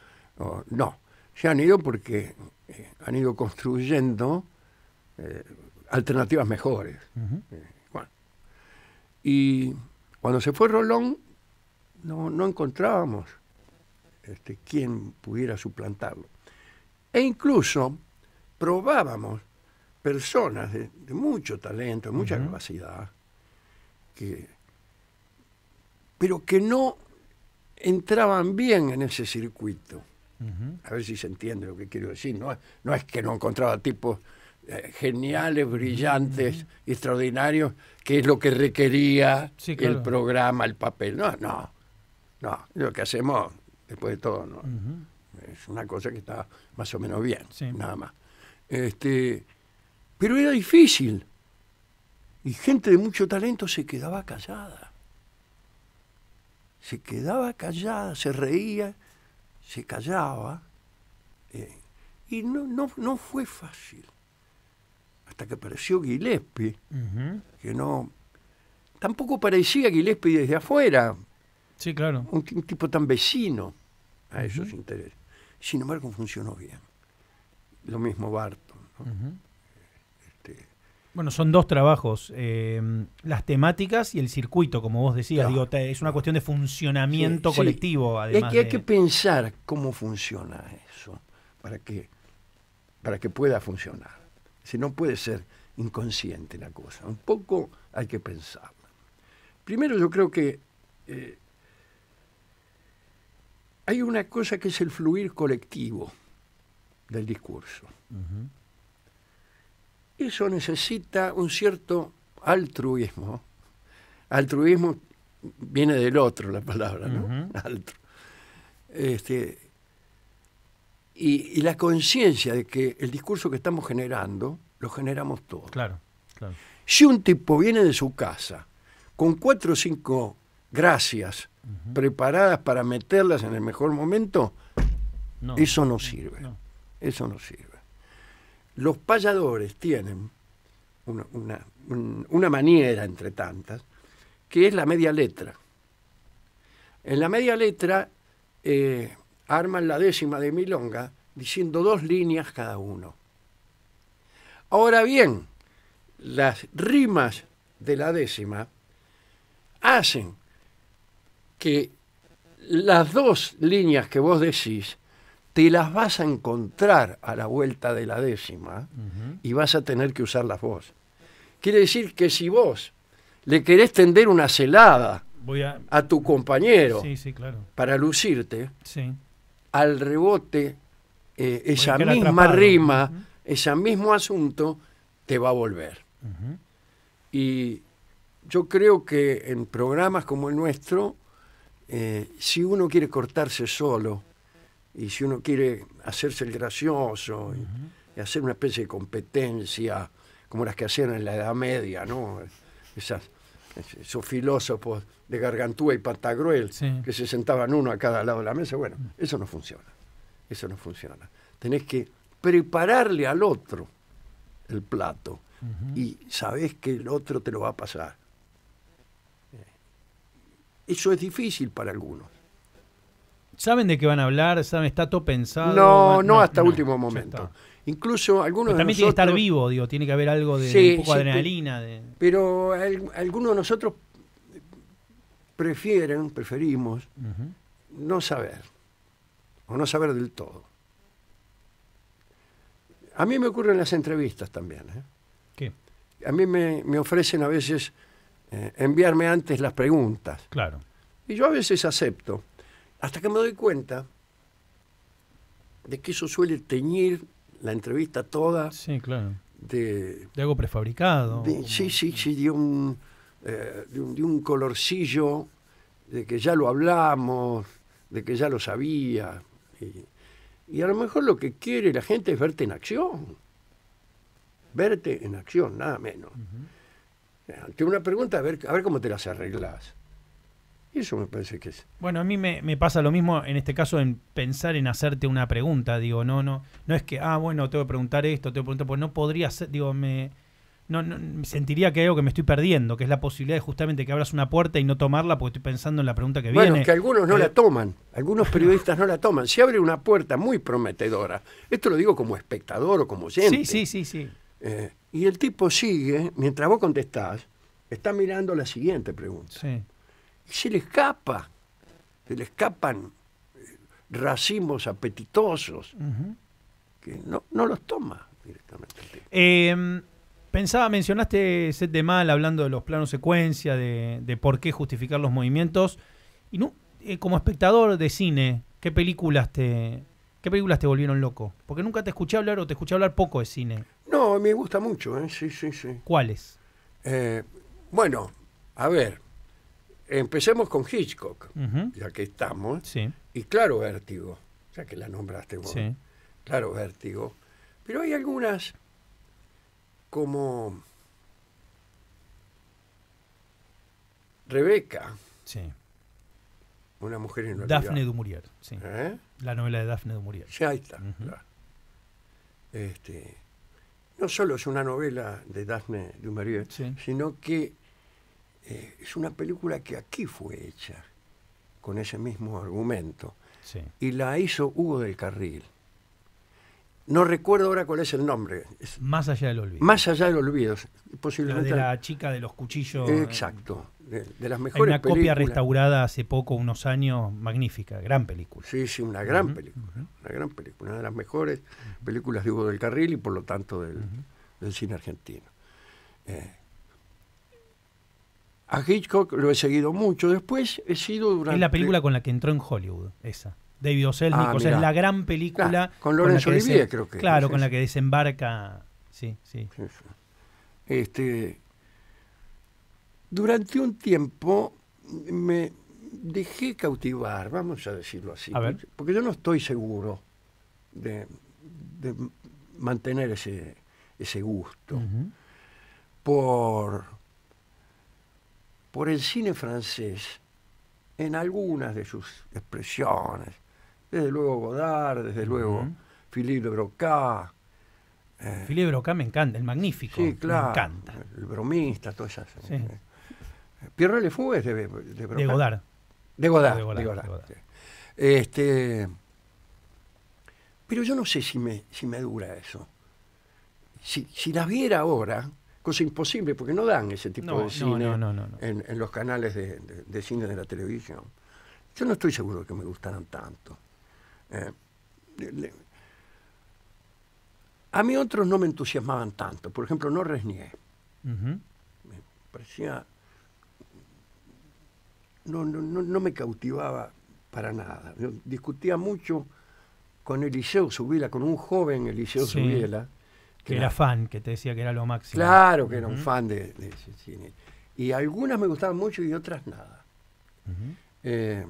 no, se han ido porque eh, han ido construyendo eh, alternativas mejores. Eh, y cuando se fue Rolón, no, encontrábamos este, quién pudiera suplantarlo. E incluso probábamos personas de, mucho talento, de mucha capacidad, pero que no entraban bien en ese circuito. A ver si se entiende lo que quiero decir. No, es que no encontraba tipos eh, geniales, brillantes, extraordinarios, que es lo que requería el programa, el papel. No, no, no. Lo que hacemos, después de todo, no. Es una cosa que está más o menos bien, nada más. Este, pero era difícil. Y gente de mucho talento se quedaba callada. Se quedaba callada, se reía, se callaba. Eh, y no, no, fue fácil. Hasta que apareció Gillespie, que no. Tampoco parecía Gillespie desde afuera. Sí, claro. Un, tipo tan vecino a esos intereses. Sin embargo, funcionó bien. Lo mismo Barton. ¿no? Bueno, son dos trabajos, eh, las temáticas y el circuito, como vos decías. es una cuestión de funcionamiento colectivo, Es que hay que pensar cómo funciona eso para que, para que pueda funcionar. Si no puede ser inconsciente la cosa, un poco hay que pensar. Primero yo creo que eh, hay una cosa que es el fluir colectivo del discurso. Eso necesita un cierto altruismo. Altruismo viene del otro la palabra, ¿no? Este, y, la conciencia de que el discurso que estamos generando lo generamos todos. Claro, claro. Si un tipo viene de su casa con cuatro o cinco gracias preparadas para meterlas en el mejor momento, eso no sirve. Eso no sirve. Los payadores tienen una, maniera, entre tantas, que es la media letra. En la media letra eh, arman la décima de Milonga diciendo dos líneas cada uno. Ahora bien, las rimas de la décima hacen que las dos líneas que vos decís te las vas a encontrar a la vuelta de la décima y vas a tener que usar usarlas vos. Quiere decir que si vos le querés tender una celada a... tu compañero para lucirte, al rebote, eh, esa misma rima, ese mismo asunto, te va a volver. Y yo creo que en programas como el nuestro, eh, si uno quiere cortarse solo, y si uno quiere hacerse el gracioso y, hacer una especie de competencia como las que hacían en la Edad Media, ¿no? Esas, esos filósofos de Gargantúa y Pantagruel que se sentaban uno a cada lado de la mesa, bueno, eso no funciona, eso no funciona. Tenés que prepararle al otro el plato y sabés que el otro te lo va a pasar. Eh, eso es difícil para algunos ¿Saben de qué van a hablar? ¿Saben? ¿Está todo pensado? No, no, hasta último momento. Incluso algunos también tiene que estar vivo, digo, tiene que haber algo de adrenalina. Pero algunos de nosotros prefieren, preferimos no saber, o no saber del todo. A mí me ocurren las entrevistas también. ¿eh? ¿Qué? A mí me, ofrecen a veces eh, enviarme antes las preguntas. Claro. Y yo a veces acepto. Hasta que me doy cuenta de que eso suele teñir la entrevista toda. Sí, claro. De, algo prefabricado. sí, sí, sí, eh, de un, de un, colorcillo, de que ya lo hablamos, de que ya lo sabía. Y, a lo mejor lo que quiere la gente es verte en acción. Verte en acción, nada menos. Tengo una pregunta, a ver, a ver cómo te las arreglas. Eso me parece que es. Bueno, a mí me, pasa lo mismo en este caso en pensar en hacerte una pregunta. Digo, no, no, no es que, ah, bueno, tengo que preguntar esto, tengo que preguntar, pues no podría ser, digo, me, no, sentiría que hay algo que me estoy perdiendo, que es la posibilidad de justamente que abras una puerta y no tomarla porque estoy pensando en la pregunta que viene. Bueno, que algunos no la eh, toman, algunos periodistas no la toman. si abre una puerta muy prometedora. Esto lo digo como espectador o como oyente. Sí, sí, sí, sí. Eh, y el tipo sigue, mientras vos contestás, está mirando la siguiente pregunta. Sí se le escapa, se le escapan eh, racimos apetitosos, que no, los toma directamente. Em, pensaba, mencionaste Set de Mal hablando de los planos secuencia, de, por qué justificar los movimientos. Y no, eh, como espectador de cine, ¿qué películas te, ¿Qué películas te volvieron loco? Porque nunca te escuché hablar o te escuché hablar poco de cine. No, me gusta mucho, ¿eh? sí, sí, sí. ¿Cuáles? Eh, bueno, a ver, empecemos con Hitchcock, ya que estamos. Y claro, Vértigo, ya que la nombraste vos. Claro, Vértigo. Pero hay algunas como Rebeca. Sí. Una mujer Daphne du Maurier, sí. ¿Eh? La novela de Daphne du Maurier. Sí, ahí está. este, no solo es una novela de Daphne du Maurier, sino que eh, es una película que aquí fue hecha con ese mismo argumento. Y la hizo Hugo del Carril. No recuerdo ahora cuál es el nombre. más allá del olvido. Más allá del olvido. Posiblemente. La de la chica de los cuchillos. Exacto. De, las mejores. Hay una copia restaurada hace poco, unos años, magnífica, gran película. Sí, sí, una gran película. Una gran película. Una de las mejores películas de Hugo del Carril y por lo tanto del, del cine argentino. Eh, a Hitchcock lo he seguido mucho. Después he sido durante. Es la película con la que entró en Hollywood, esa. David Selznick. Ah, o es la gran película. con Lorenzo Olivier, creo que. Claro, con la que desembarca. Sí, sí. Este, durante un tiempo me dejé cautivar, vamos a decirlo así, porque yo no estoy seguro de, mantener ese, ese gusto por por el cine francés en algunas de sus expresiones. Desde luego Godard, desde luego Philippe de Broca. Eh, Philippe Broca me encanta, el magnífico. El bromista, todas esas. Sí. Eh. Pierre Lefou es de, de Godard. De Godard. De Godard, Este, pero yo no sé si me, si me dura eso. Si, si las viera ahora, cosa imposible, porque no dan ese tipo de cine en, los canales de, cine de la televisión. Yo no estoy seguro que me gustaran tanto. Eh, a mí otros no me entusiasmaban tanto. Por ejemplo, no resnié. Me parecía... No, no, me cautivaba para nada. discutía mucho con Eliseo Subila, con un joven Eliseo sí que era fan, que te decía que era lo máximo. Claro, que era un fan de, ese cine. Y algunas me gustaban mucho y otras nada. Eh,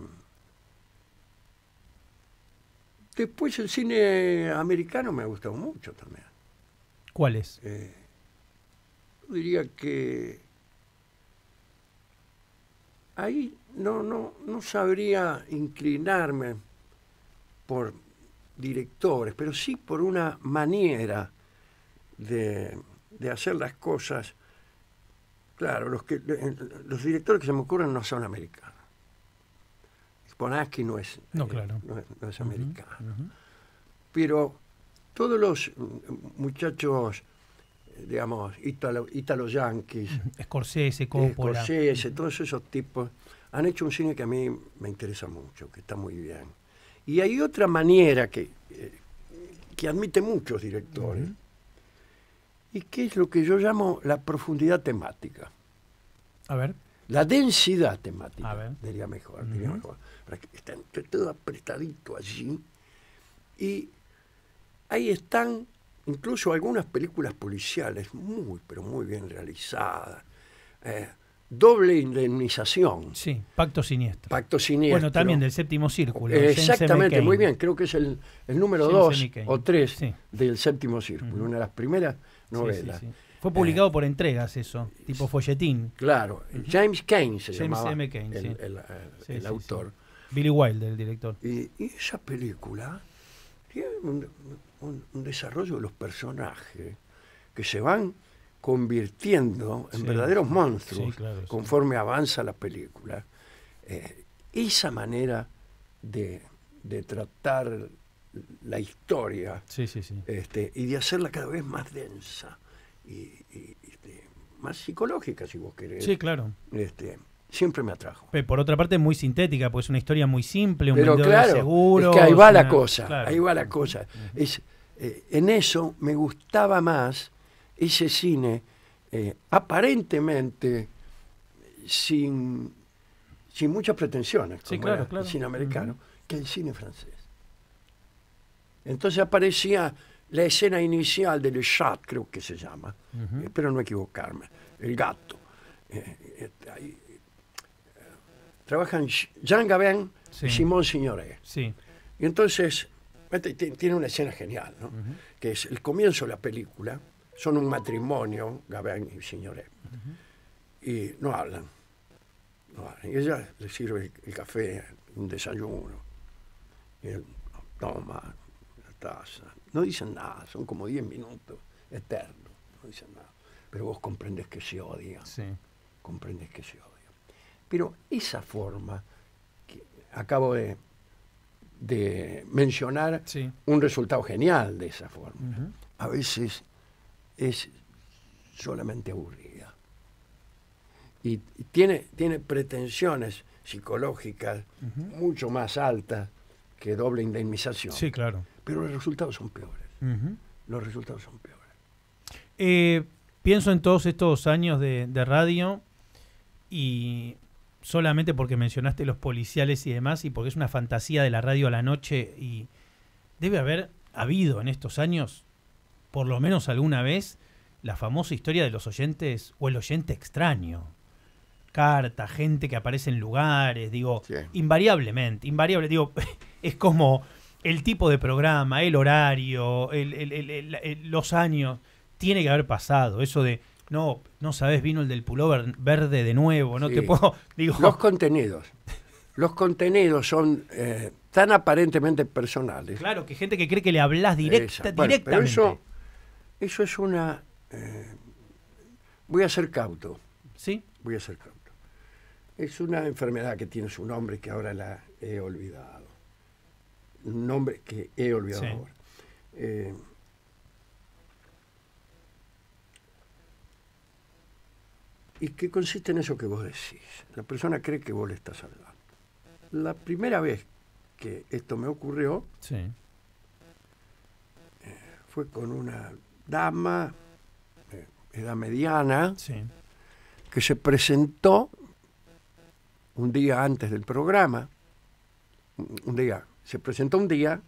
después el cine americano me ha gustado mucho también. ¿Cuál es? Eh, yo diría que ahí no, no, no sabría inclinarme por directores, pero sí por una manera de, hacer las cosas. Claro, los, que, los directores que se me ocurren no son americanos. Polanski no es, no, eh, claro. no, es, americano. Pero todos los mm, muchachos, eh, digamos, Italo yankees yanquis, Scorsese, Coppola. Scorsese, todos esos tipos, han hecho un cine que a mí me interesa mucho, que está muy bien. Y hay otra manera que, eh, que admite muchos directores, y qué es lo que yo llamo la profundidad temática. A ver. La densidad temática, a ver. diría mejor. Está todo apretadito allí. Y ahí están incluso algunas películas policiales muy, pero muy bien realizadas. Eh, doble indemnización. Sí, pacto siniestro. Pacto siniestro. Bueno, también del séptimo círculo. exactamente, muy bien. Creo que es el, número dos o tres del séptimo círculo. Una de las primeras novela. Fue publicado por entregas eso, tipo folletín. Claro, James Cain se llamaba el, autor. Billy Wilder, el director. Y, esa película tiene un, desarrollo de los personajes que se van convirtiendo en verdaderos monstruos conforme avanza la película. Eh, esa manera de, de tratar la historia este, y de hacerla cada vez más densa y, este, más psicológica, si vos querés. Sí, claro. Este, siempre me atrajo. Pero por otra parte, es muy sintética, pues es una historia muy simple, un Pero claro, es que ahí va la cosa, la cosa. es, eh, en eso me gustaba más ese cine eh, aparentemente sin, sin muchas pretensiones, como americano, que el cine francés. Entonces aparecía la escena inicial del chat, creo que se llama, pero espero no equivocarme, el gato. Eh, eh, eh, trabajan Jean Gabin y Simón Signoret. Sí. Y entonces, este, tiene una escena genial, ¿no? que es el comienzo de la película, son un matrimonio, Gabin y Signoret, y no hablan. Y ella le sirve el, café, un desayuno, y toma, no dicen nada, son como 10 minutos eternos, no dicen nada. Pero vos comprendes que se odia Sí. Comprendes que se odia Pero esa forma, que acabo de, mencionar un resultado genial de esa forma, a veces es solamente aburrida. Y, tiene, tiene pretensiones psicológicas mucho más altas que doble indemnización. Sí, claro pero los resultados son peores. Los resultados son peores. Eh, pienso en todos estos años de, radio y solamente porque mencionaste los policiales y demás y porque es una fantasía de la radio a la noche y debe haber habido en estos años, por lo menos alguna vez, la famosa historia de los oyentes o el oyente extraño. Carta, gente que aparece en lugares, digo, invariablemente, invariable, digo, es como el tipo de programa, el horario, los años, tiene que haber pasado. Eso de, no, no sabes, vino el del pullover verde de nuevo, no te puedo. Digo... Los contenidos. Los contenidos son eh, tan aparentemente personales. Claro, que gente que cree que le hablas directa, directamente. Pero eso, es una. Eh, voy a ser cauto. ¿Sí? Voy a ser cauto. Es una enfermedad que tiene su nombre que ahora la he olvidado nombre que he olvidado ahora. Eh, ¿Y qué consiste en eso que vos decís? La persona cree que vos le estás hablando. La primera vez que esto me ocurrió eh, fue con una dama, eh, edad mediana, que se presentó un día antes del programa, un día se presentó un día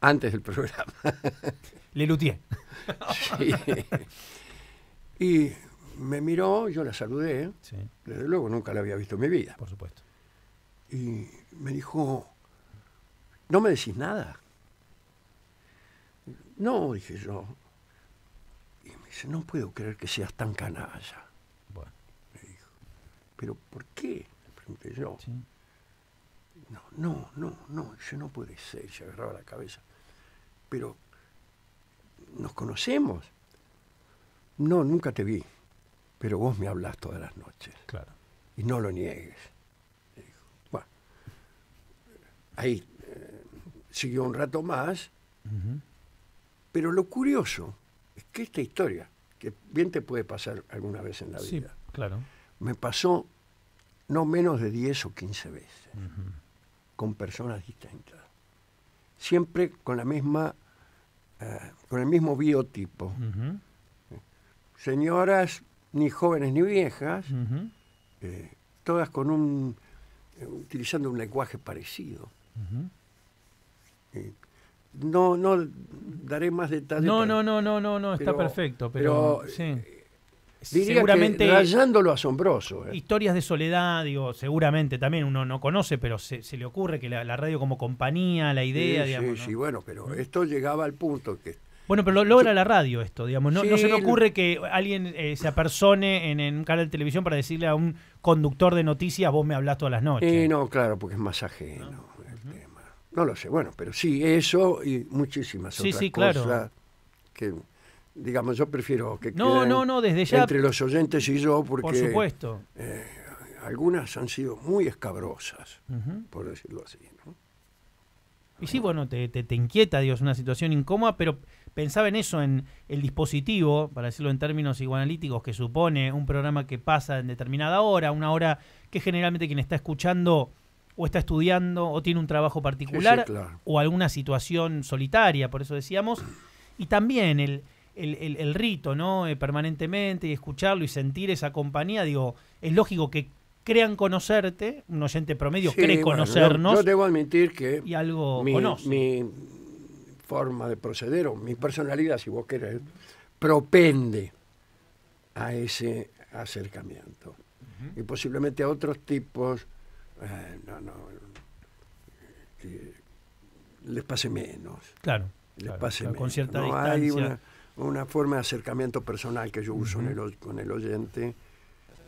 antes del programa. Le lutié. Y me miró, yo la saludé. Desde luego nunca la había visto en mi vida. Por supuesto. Y me dijo, ¿no me decís nada? No, dije yo. Y me dice, no puedo creer que seas tan canalla. Bueno. Me dijo, ¿pero por qué? Le pregunté yo. Sí no, no, no, no, Yo no puede ser, se agarraba la cabeza. Pero, ¿nos conocemos? No, nunca te vi, pero vos me hablas todas las noches. Claro. Y no lo niegues. Bueno, ahí eh, siguió un rato más, pero lo curioso es que esta historia, que bien te puede pasar alguna vez en la vida, claro. me pasó no menos de 10 o 15 veces con personas distintas, siempre con la misma, eh, con el mismo biotipo. Señoras, ni jóvenes ni viejas, eh, todas con un eh, utilizando un lenguaje parecido. no, no daré más detalles. No, no, no, no, no, no, está perfecto. pero sí seguramente que asombroso. ¿eh? Historias de soledad, digo, seguramente también uno no conoce, pero se, le ocurre que la, radio como compañía, la idea, digamos. Sí, bueno, pero esto llegaba al punto que bueno, pero lo logra la radio esto, digamos. No, se le ocurre que alguien eh, se apersone en, en, un canal de televisión para decirle a un conductor de noticias, vos me hablas todas las noches. Eh, no, claro, porque es más ajeno el tema. No lo sé, bueno, pero sí, eso y muchísimas sí, otras sí, cosas claro. que digamos, yo prefiero que no, entre los oyentes y yo, porque. Por supuesto. Eh, algunas han sido muy escabrosas, por decirlo así. Y sí, bueno, te, te, inquieta, Dios, una situación incómoda, pero pensaba en eso, en el dispositivo, para decirlo en términos psicoanalíticos, que supone un programa que pasa en determinada hora, una hora que generalmente quien está escuchando o está estudiando o tiene un trabajo particular o alguna situación solitaria, por eso decíamos. Y también el, el, rito, ¿no? Eh, permanentemente y escucharlo y sentir esa compañía, digo, es lógico que crean conocerte, un oyente promedio cree conocernos. Yo, debo admitir que y algo mi, mi forma de proceder o mi personalidad, si vos querés, propende a ese acercamiento. Y posiblemente a otros tipos, eh, no, no, les pase menos. Claro. Les pase Con cierta distancia una forma de acercamiento personal que yo uso en con el oyente,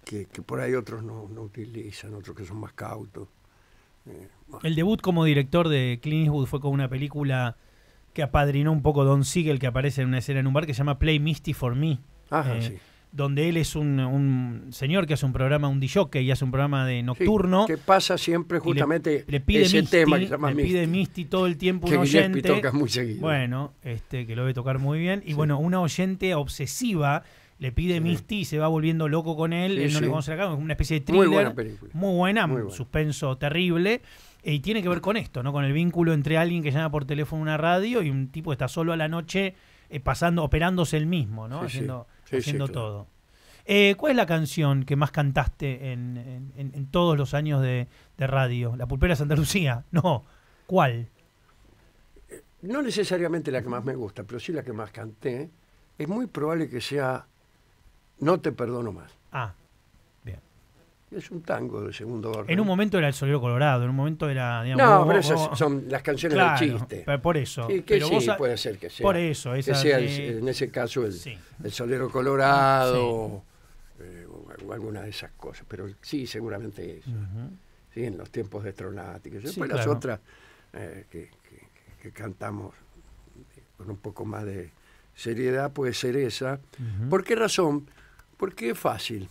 que, por ahí otros no, utilizan, otros que son más cautos. Eh, el debut como director de Clint Eastwood fue con una película que apadrinó un poco Don Siegel, que aparece en una escena en un bar que se llama Play Misty for Me. Ajá, eh, sí donde él es un, señor que hace un programa, un DJ y hace un programa de nocturno. que pasa siempre justamente le, pide ese tema que Le pide Misty todo el tiempo un oyente. muy seguido. Bueno, este, que lo ve tocar muy bien. Y bueno, una oyente obsesiva le pide Misty y se va volviendo loco con él. no le es una especie de thriller. Muy buena película. Muy buena, suspenso terrible. Eh, y tiene que ver con esto, ¿no? Con el vínculo entre alguien que llama por teléfono a una radio y un tipo que está solo a la noche eh, pasando, operándose el mismo, ¿no? Haciendo siendo haciendo todo. Eh, ¿Cuál es la canción que más cantaste en, todos los años de, radio? ¿La Pulpera Santa Lucía? No. ¿Cuál? Eh, no necesariamente la que más me gusta, pero sí la que más canté. Es muy probable que sea No te perdono más. Ah. Es un tango del segundo orden. En un momento era el solero colorado, en un momento era. Digamos, no, pero esas son las canciones de del chiste. Por eso. que puede ser que sea. Por eso, esa, que sea en ese caso el, solero colorado eh, o, alguna de esas cosas. Pero sí, seguramente es. en los tiempos de Tronáticos. Después las otras eh, que, cantamos con un poco más de seriedad puede ser esa. ¿Por qué razón? Porque es fácil.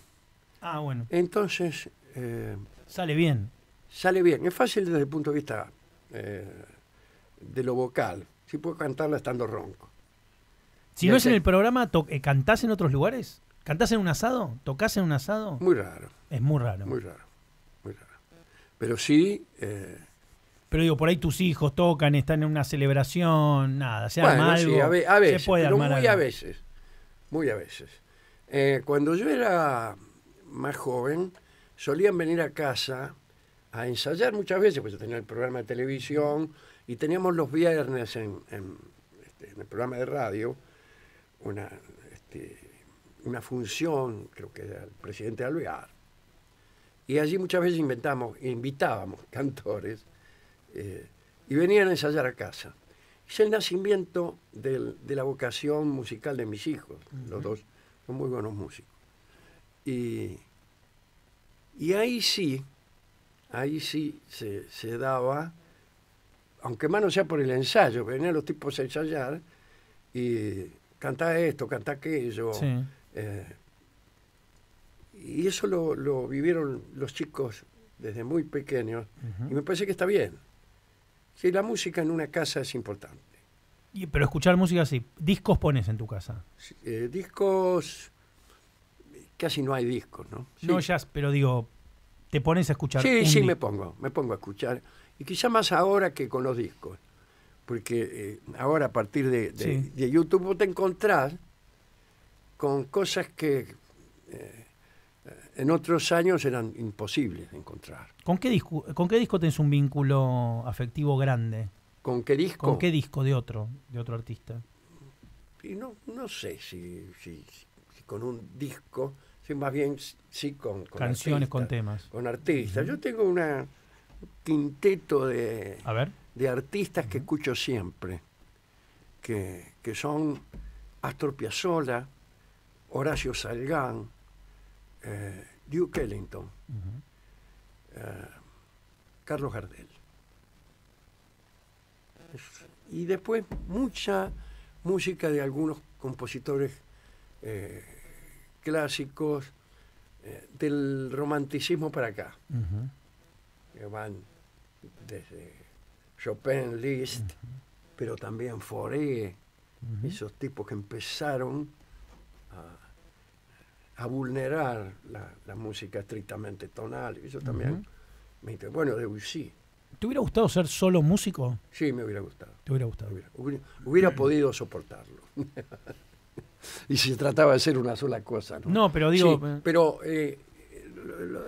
Ah, bueno. Entonces... Eh, sale bien. Sale bien. Es fácil desde el punto de vista eh, de lo vocal. Si puedo cantarla estando ronco. Si no es en el programa, eh, ¿cantás en otros lugares? ¿Cantás en un asado? ¿Tocás en un asado? Muy raro. Es muy raro. Muy raro. Muy raro. Pero sí... pero digo, por ahí tus hijos tocan, están en una celebración, nada, se bueno, algo. a, veces, pero muy a veces, muy a veces. cuando yo era más joven, solían venir a casa a ensayar muchas veces, pues yo tenía el programa de televisión y teníamos los viernes en, este, el programa de radio una, este, una función, creo que era el presidente Alvear. Y allí muchas veces inventamos, invitábamos cantores eh, y venían a ensayar a casa. Es el nacimiento de la vocación musical de mis hijos, los dos son muy buenos músicos. Y, ahí sí, ahí sí se, daba, aunque más no sea por el ensayo, venían los tipos a ensayar y cantar esto, cantar aquello. Eh, y eso lo, vivieron los chicos desde muy pequeños y me parece que está bien. Sí, la música en una casa es importante. Y, pero escuchar música sí. ¿Discos pones en tu casa? Eh, discos casi no hay discos, ¿no? No pero digo, te pones a escuchar. Sí, sí, me pongo, me pongo a escuchar. Y quizá más ahora que con los discos. Porque eh, ahora a partir de, de, YouTube te encontrás con cosas que eh, eh, en otros años eran imposibles de encontrar. ¿Con qué, disco, ¿Con qué disco tenés un vínculo afectivo grande? ¿Con qué disco? ¿Con qué disco de otro, de otro artista? Y no, no sé si con un disco más bien sí con, canciones, con temas. Con artistas. Yo tengo un quinteto de, de artistas que escucho siempre, que, son Astor Piazzolla, Horacio Salgán, eh, Duke Ellington, eh, Carlos Gardel. Y después mucha música de algunos compositores eh, clásicos eh, del romanticismo para acá, que van desde Chopin, Liszt, pero también Fauré, esos tipos que empezaron a, vulnerar la, música estrictamente tonal, eso también me interesa. Bueno, Debussy. ¿Te hubiera gustado ser solo músico? Sí, me hubiera gustado. ¿Te hubiera gustado? hubiera podido soportarlo. y se trataba de hacer una sola cosa. No, no pero digo... Eh. pero eh,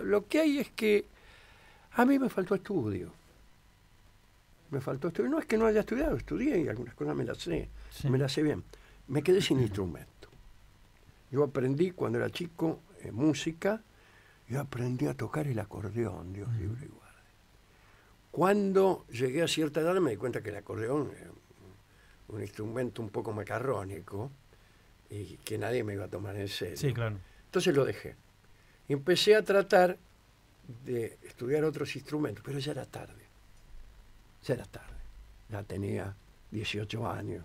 lo, que hay es que a mí me faltó estudio. Me faltó estudio. No es que no haya estudiado, estudié y algunas cosas me las sé, me las sé bien. Me quedé sin instrumento. Yo aprendí cuando era chico eh, música, yo aprendí a tocar el acordeón, Dios libre y guarde. Cuando llegué a cierta edad me di cuenta que el acordeón era un instrumento un poco macarrónico, y que nadie me iba a tomar en serio. Sí, claro. Entonces lo dejé. Y empecé a tratar de estudiar otros instrumentos, pero ya era tarde. Ya era tarde. Ya tenía 18 años.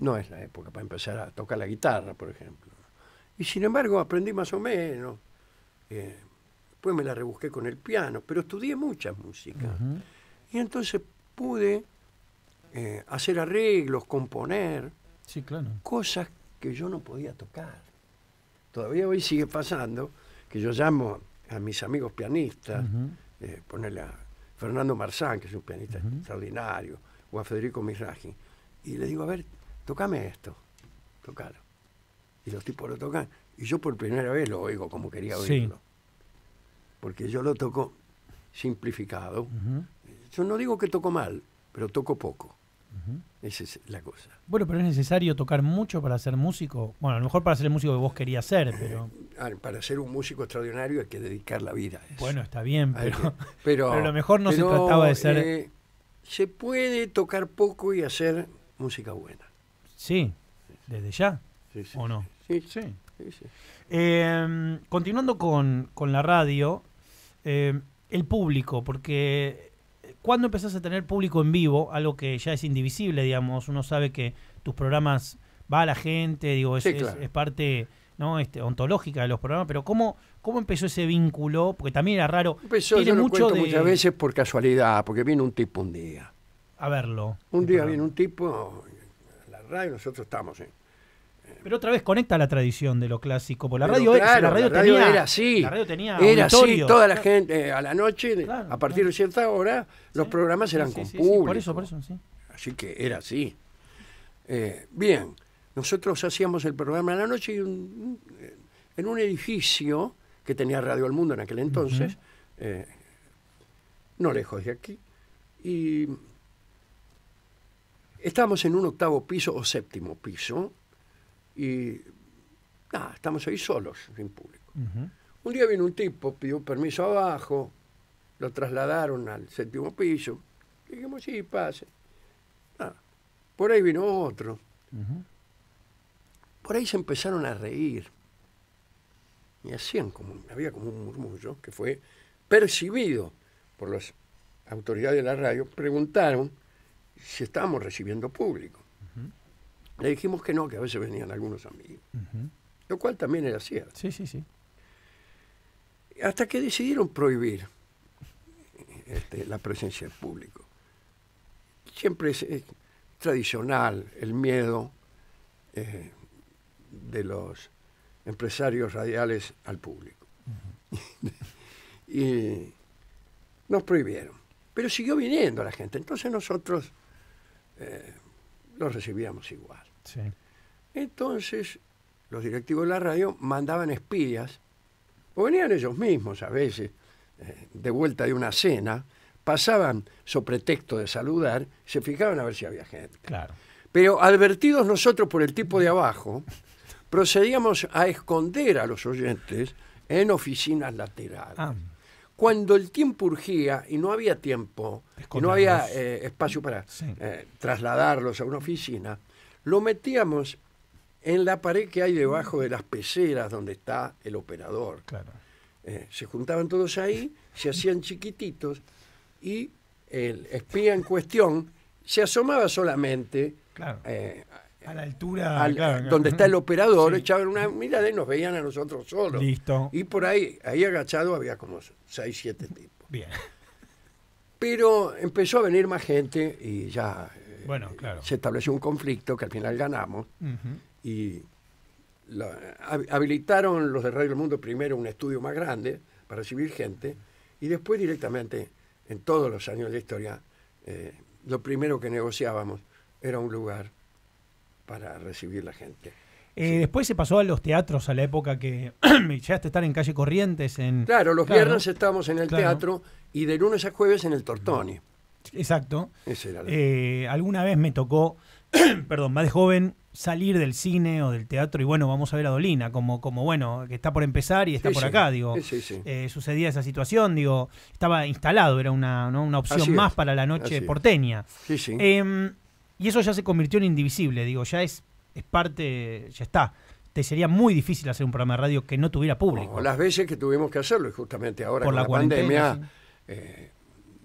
No es la época para empezar a tocar la guitarra, por ejemplo. Y sin embargo aprendí más o menos. Eh, después me la rebusqué con el piano, pero estudié mucha música Y entonces pude eh, hacer arreglos, componer. Sí, claro. Cosas que yo no podía tocar. Todavía hoy sigue pasando que yo llamo a mis amigos pianistas, eh, ponerle a Fernando Marzán, que es un pianista extraordinario, o a Federico Mirraji, y le digo, a ver, tocame esto, tocalo. Y los tipos lo tocan. Y yo por primera vez lo oigo como quería oírlo. Porque yo lo toco simplificado. Yo no digo que toco mal, pero toco poco. Esa es la cosa. Bueno, pero es necesario tocar mucho para ser músico. Bueno, a lo mejor para ser el músico que vos querías ser, eh, pero. para ser un músico extraordinario hay que dedicar la vida. Bueno, está bien, pero, a lo mejor no se trataba de ser. Eh, se puede tocar poco y hacer música buena. Sí, desde ya. Sí, sí, ¿O no? Sí, sí. Em, continuando con, la radio, eh, el público, porque ¿cuándo empezás a tener público en vivo? Algo que ya es indivisible, digamos. Uno sabe que tus programas va a la gente, digo, es, es, parte ¿no? Este, ontológica de los programas, pero ¿cómo, ¿cómo empezó ese vínculo? Porque también era raro. mucho de... muchas veces por casualidad, porque vino un tipo un día. A verlo. Un día viene vino un tipo la radio, nosotros estamos en, pero otra vez conecta la tradición de lo clásico, por la radio, era, tenía, así. La radio tenía era así, toda la gente eh, a la noche, a partir de cierta hora, los programas eran con sí, por eso, por eso, sí. Así que era así. Eh, bien, nosotros hacíamos el programa a la noche eh, en un edificio que tenía Radio al Mundo en aquel entonces, no lejos de aquí, y estábamos en un octavo piso o séptimo piso, y nada, estamos ahí solos, sin público. Un día vino un tipo, pidió permiso abajo, lo trasladaron al séptimo piso. Dijimos, sí, pase. Por ahí vino otro. Por ahí se empezaron a reír. Y hacían como, había como un murmullo que fue percibido por las autoridades de la radio. Preguntaron si estábamos recibiendo público. Le dijimos que no, que a veces venían algunos amigos. Lo cual también era cierto. Sí, sí, sí. Hasta que decidieron prohibir este, la presencia del público. Siempre es, tradicional el miedo eh, de los empresarios radiales al público. y nos prohibieron. Pero siguió viniendo la gente. Entonces nosotros eh, los recibíamos igual. Entonces, los directivos de la radio mandaban espías, o venían ellos mismos a veces, eh, de vuelta de una cena, pasaban sobre pretexto de saludar, se fijaban a ver si había gente. Claro. Pero advertidos nosotros por el tipo de abajo, procedíamos a esconder a los oyentes en oficinas laterales. Ah. Cuando el tiempo urgía y no había tiempo, no había eh, espacio para eh, trasladarlos a una oficina, lo metíamos en la pared que hay debajo de las peceras donde está el operador. Claro. Eh, se juntaban todos ahí, se hacían chiquititos y el espía en cuestión se asomaba solamente eh, a la altura donde está el operador, echaban una mirada y nos veían a nosotros solos. Listo. Y por ahí, ahí agachado había como 6, 7 tipos. Bien. Pero empezó a venir más gente y ya bueno, claro. se estableció un conflicto que al final ganamos y habilitaron los de Radio del Mundo primero un estudio más grande para recibir gente y después directamente en todos los años de historia eh, lo primero que negociábamos era un lugar para recibir la gente. Eh, después se pasó a los teatros a la época que llegaste a estar en calle Corrientes. En... Claro, los viernes estábamos en el teatro y de lunes a jueves en el Tortoni. Exacto. Eh, alguna vez me tocó, perdón, más de joven, salir del cine o del teatro y bueno, vamos a ver a Dolina, como, como bueno, que está por empezar y está por acá, digo. Sí, eh, sucedía esa situación, digo, estaba instalado, era una, opción más para la noche porteña. Eh, y eso ya se convirtió en indivisible, digo, ya es, es parte, ya está. Te sería muy difícil hacer un programa de radio que no tuviera público. O las veces que tuvimos que hacerlo, y justamente ahora por con la, pandemia, eh,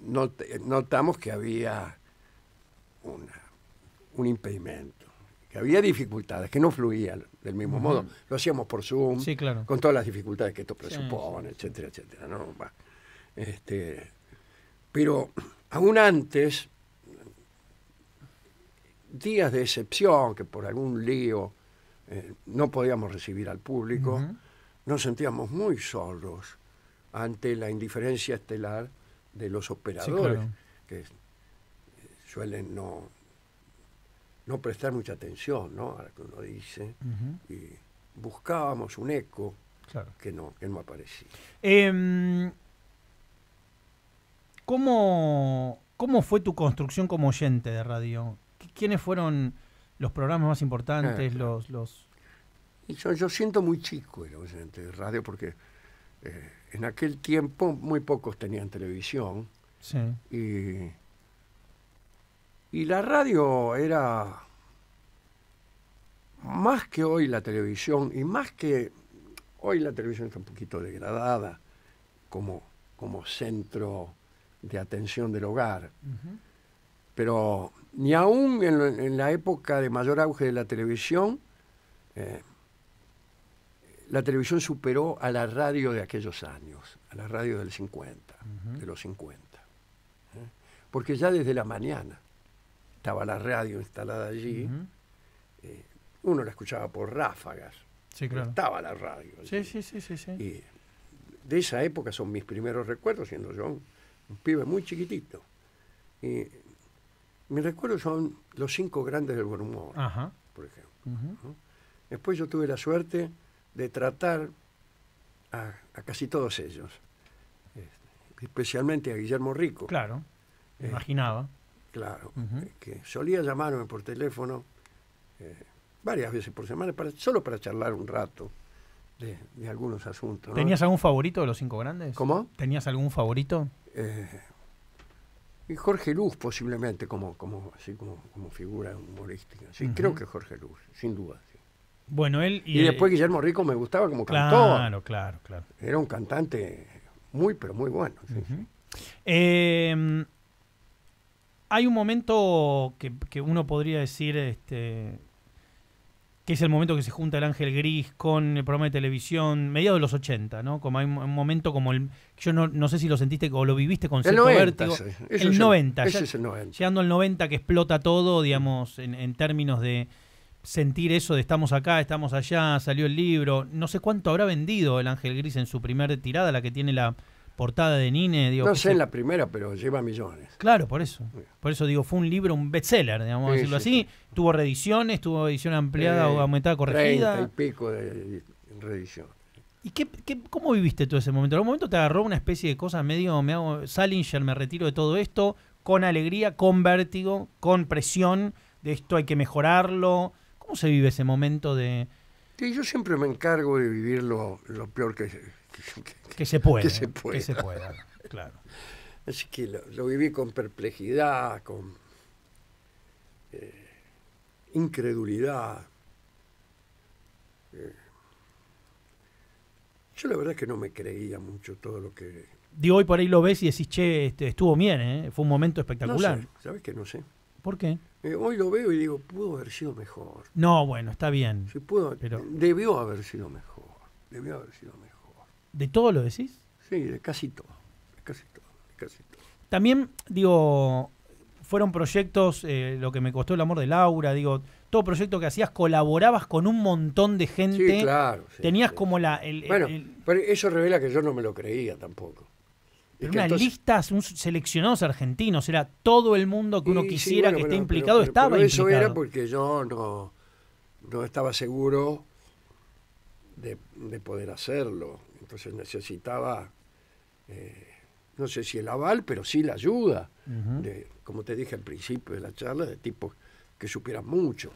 notamos que había un impedimento, que había dificultades, que no fluía del mismo modo. Lo hacíamos por Zoom, con todas las dificultades que esto presupone, etcétera, etcétera. Este, pero aún antes, días de excepción, que por algún lío eh, no podíamos recibir al público, nos sentíamos muy solos ante la indiferencia estelar de los operadores, que eh, suelen no, no prestar mucha atención a lo que uno dice, y buscábamos un eco que, no, no aparecía. Em, ¿cómo, fue tu construcción como oyente de radio? ¿Quiénes fueron los programas más importantes? Ah, los, los... Yo, yo siento muy chico el oyente de radio porque eh, en aquel tiempo muy pocos tenían televisión. Y, la radio era más que hoy la televisión y más que hoy la televisión está un poquito degradada como, como centro de atención del hogar. Pero ni aún en, la época de mayor auge de la televisión, eh, la televisión superó a la radio de aquellos años, a la radio del 50, de los 50. ¿eh? Porque ya desde la mañana estaba la radio instalada allí, eh, uno la escuchaba por ráfagas, sí, claro. estaba la radio. Allí. Sí, sí, sí, sí, Y de esa época son mis primeros recuerdos, siendo yo un, pibe muy chiquitito. Y mis recuerdos son los cinco grandes del buen humor, por ejemplo. Después yo tuve la suerte de tratar a, casi todos ellos, este, especialmente a Guillermo Rico. Claro, eh, imaginaba. Claro, eh, que solía llamarme por teléfono eh, varias veces por semana, para, solo para charlar un rato de, algunos asuntos. ¿Tenías algún favorito de los cinco grandes? ¿Cómo? ¿Tenías algún favorito? y Jorge Luz posiblemente como, como, así como, como figura humorística. Sí, creo que Jorge Luz, sin duda. Bueno, él y, después Guillermo Rico me gustaba como cantor Claro, claro, claro. Era un cantante muy, pero muy bueno. Em, hay un momento que, uno podría decir este, que es el momento que se junta el Ángel Gris con el programa de televisión, mediados de los 80, ¿no? Como hay un, momento como el. Yo no, sé si lo sentiste o lo viviste con cierto el 90. Ese es el 90. Llegando al 90 que explota todo, digamos, en, en términos de sentir eso de estamos acá, estamos allá, salió el libro. No sé cuánto habrá vendido el Ángel Gris en su primera tirada, la que tiene la portada de Nine. Digo, no sé en la primera, pero lleva millones. Claro, por eso. Por eso digo, fue un libro, un bestseller, digamos, decirlo así. Tuvo reediciones, tuvo edición ampliada o aumentada, corregida. y pico de reedición. ¿Y qué, cómo viviste tú ese momento? ¿En algún momento te agarró una especie de cosa medio, me hago Salinger, me retiro de todo esto, con alegría, con vértigo, con presión, de esto hay que mejorarlo? ¿Cómo se vive ese momento de...? yo siempre me encargo de vivir lo, peor que, que, se puede, pueda. claro. Así que lo, viví con perplejidad, con eh, incredulidad. Eh, yo la verdad es que no me creía mucho todo lo que... Digo, hoy por ahí lo ves y decís, che, este, estuvo bien, ¿eh? fue un momento espectacular. ¿Sabes que no sé? ¿Por qué? Eh, hoy lo veo y digo, pudo haber sido mejor. No, bueno, está bien. pudo, Debió haber sido mejor. Debió haber sido mejor. ¿De todo lo decís? Sí, de casi todo. casi todo. casi todo. También, digo, fueron proyectos, eh, lo que me costó el amor de Laura, digo, todo proyecto que hacías, colaborabas con un montón de gente. Sí, claro. Tenías como la. El, bueno, pero eso revela que yo no me lo creía tampoco. Era una un seleccionados argentinos, era todo el mundo que uno quisiera que esté implicado, estaba implicado. Eso era porque yo no, estaba seguro de, poder hacerlo. Entonces necesitaba, eh, no sé si el aval, pero sí la ayuda, de, como te dije al principio de la charla, de tipos que supieran mucho,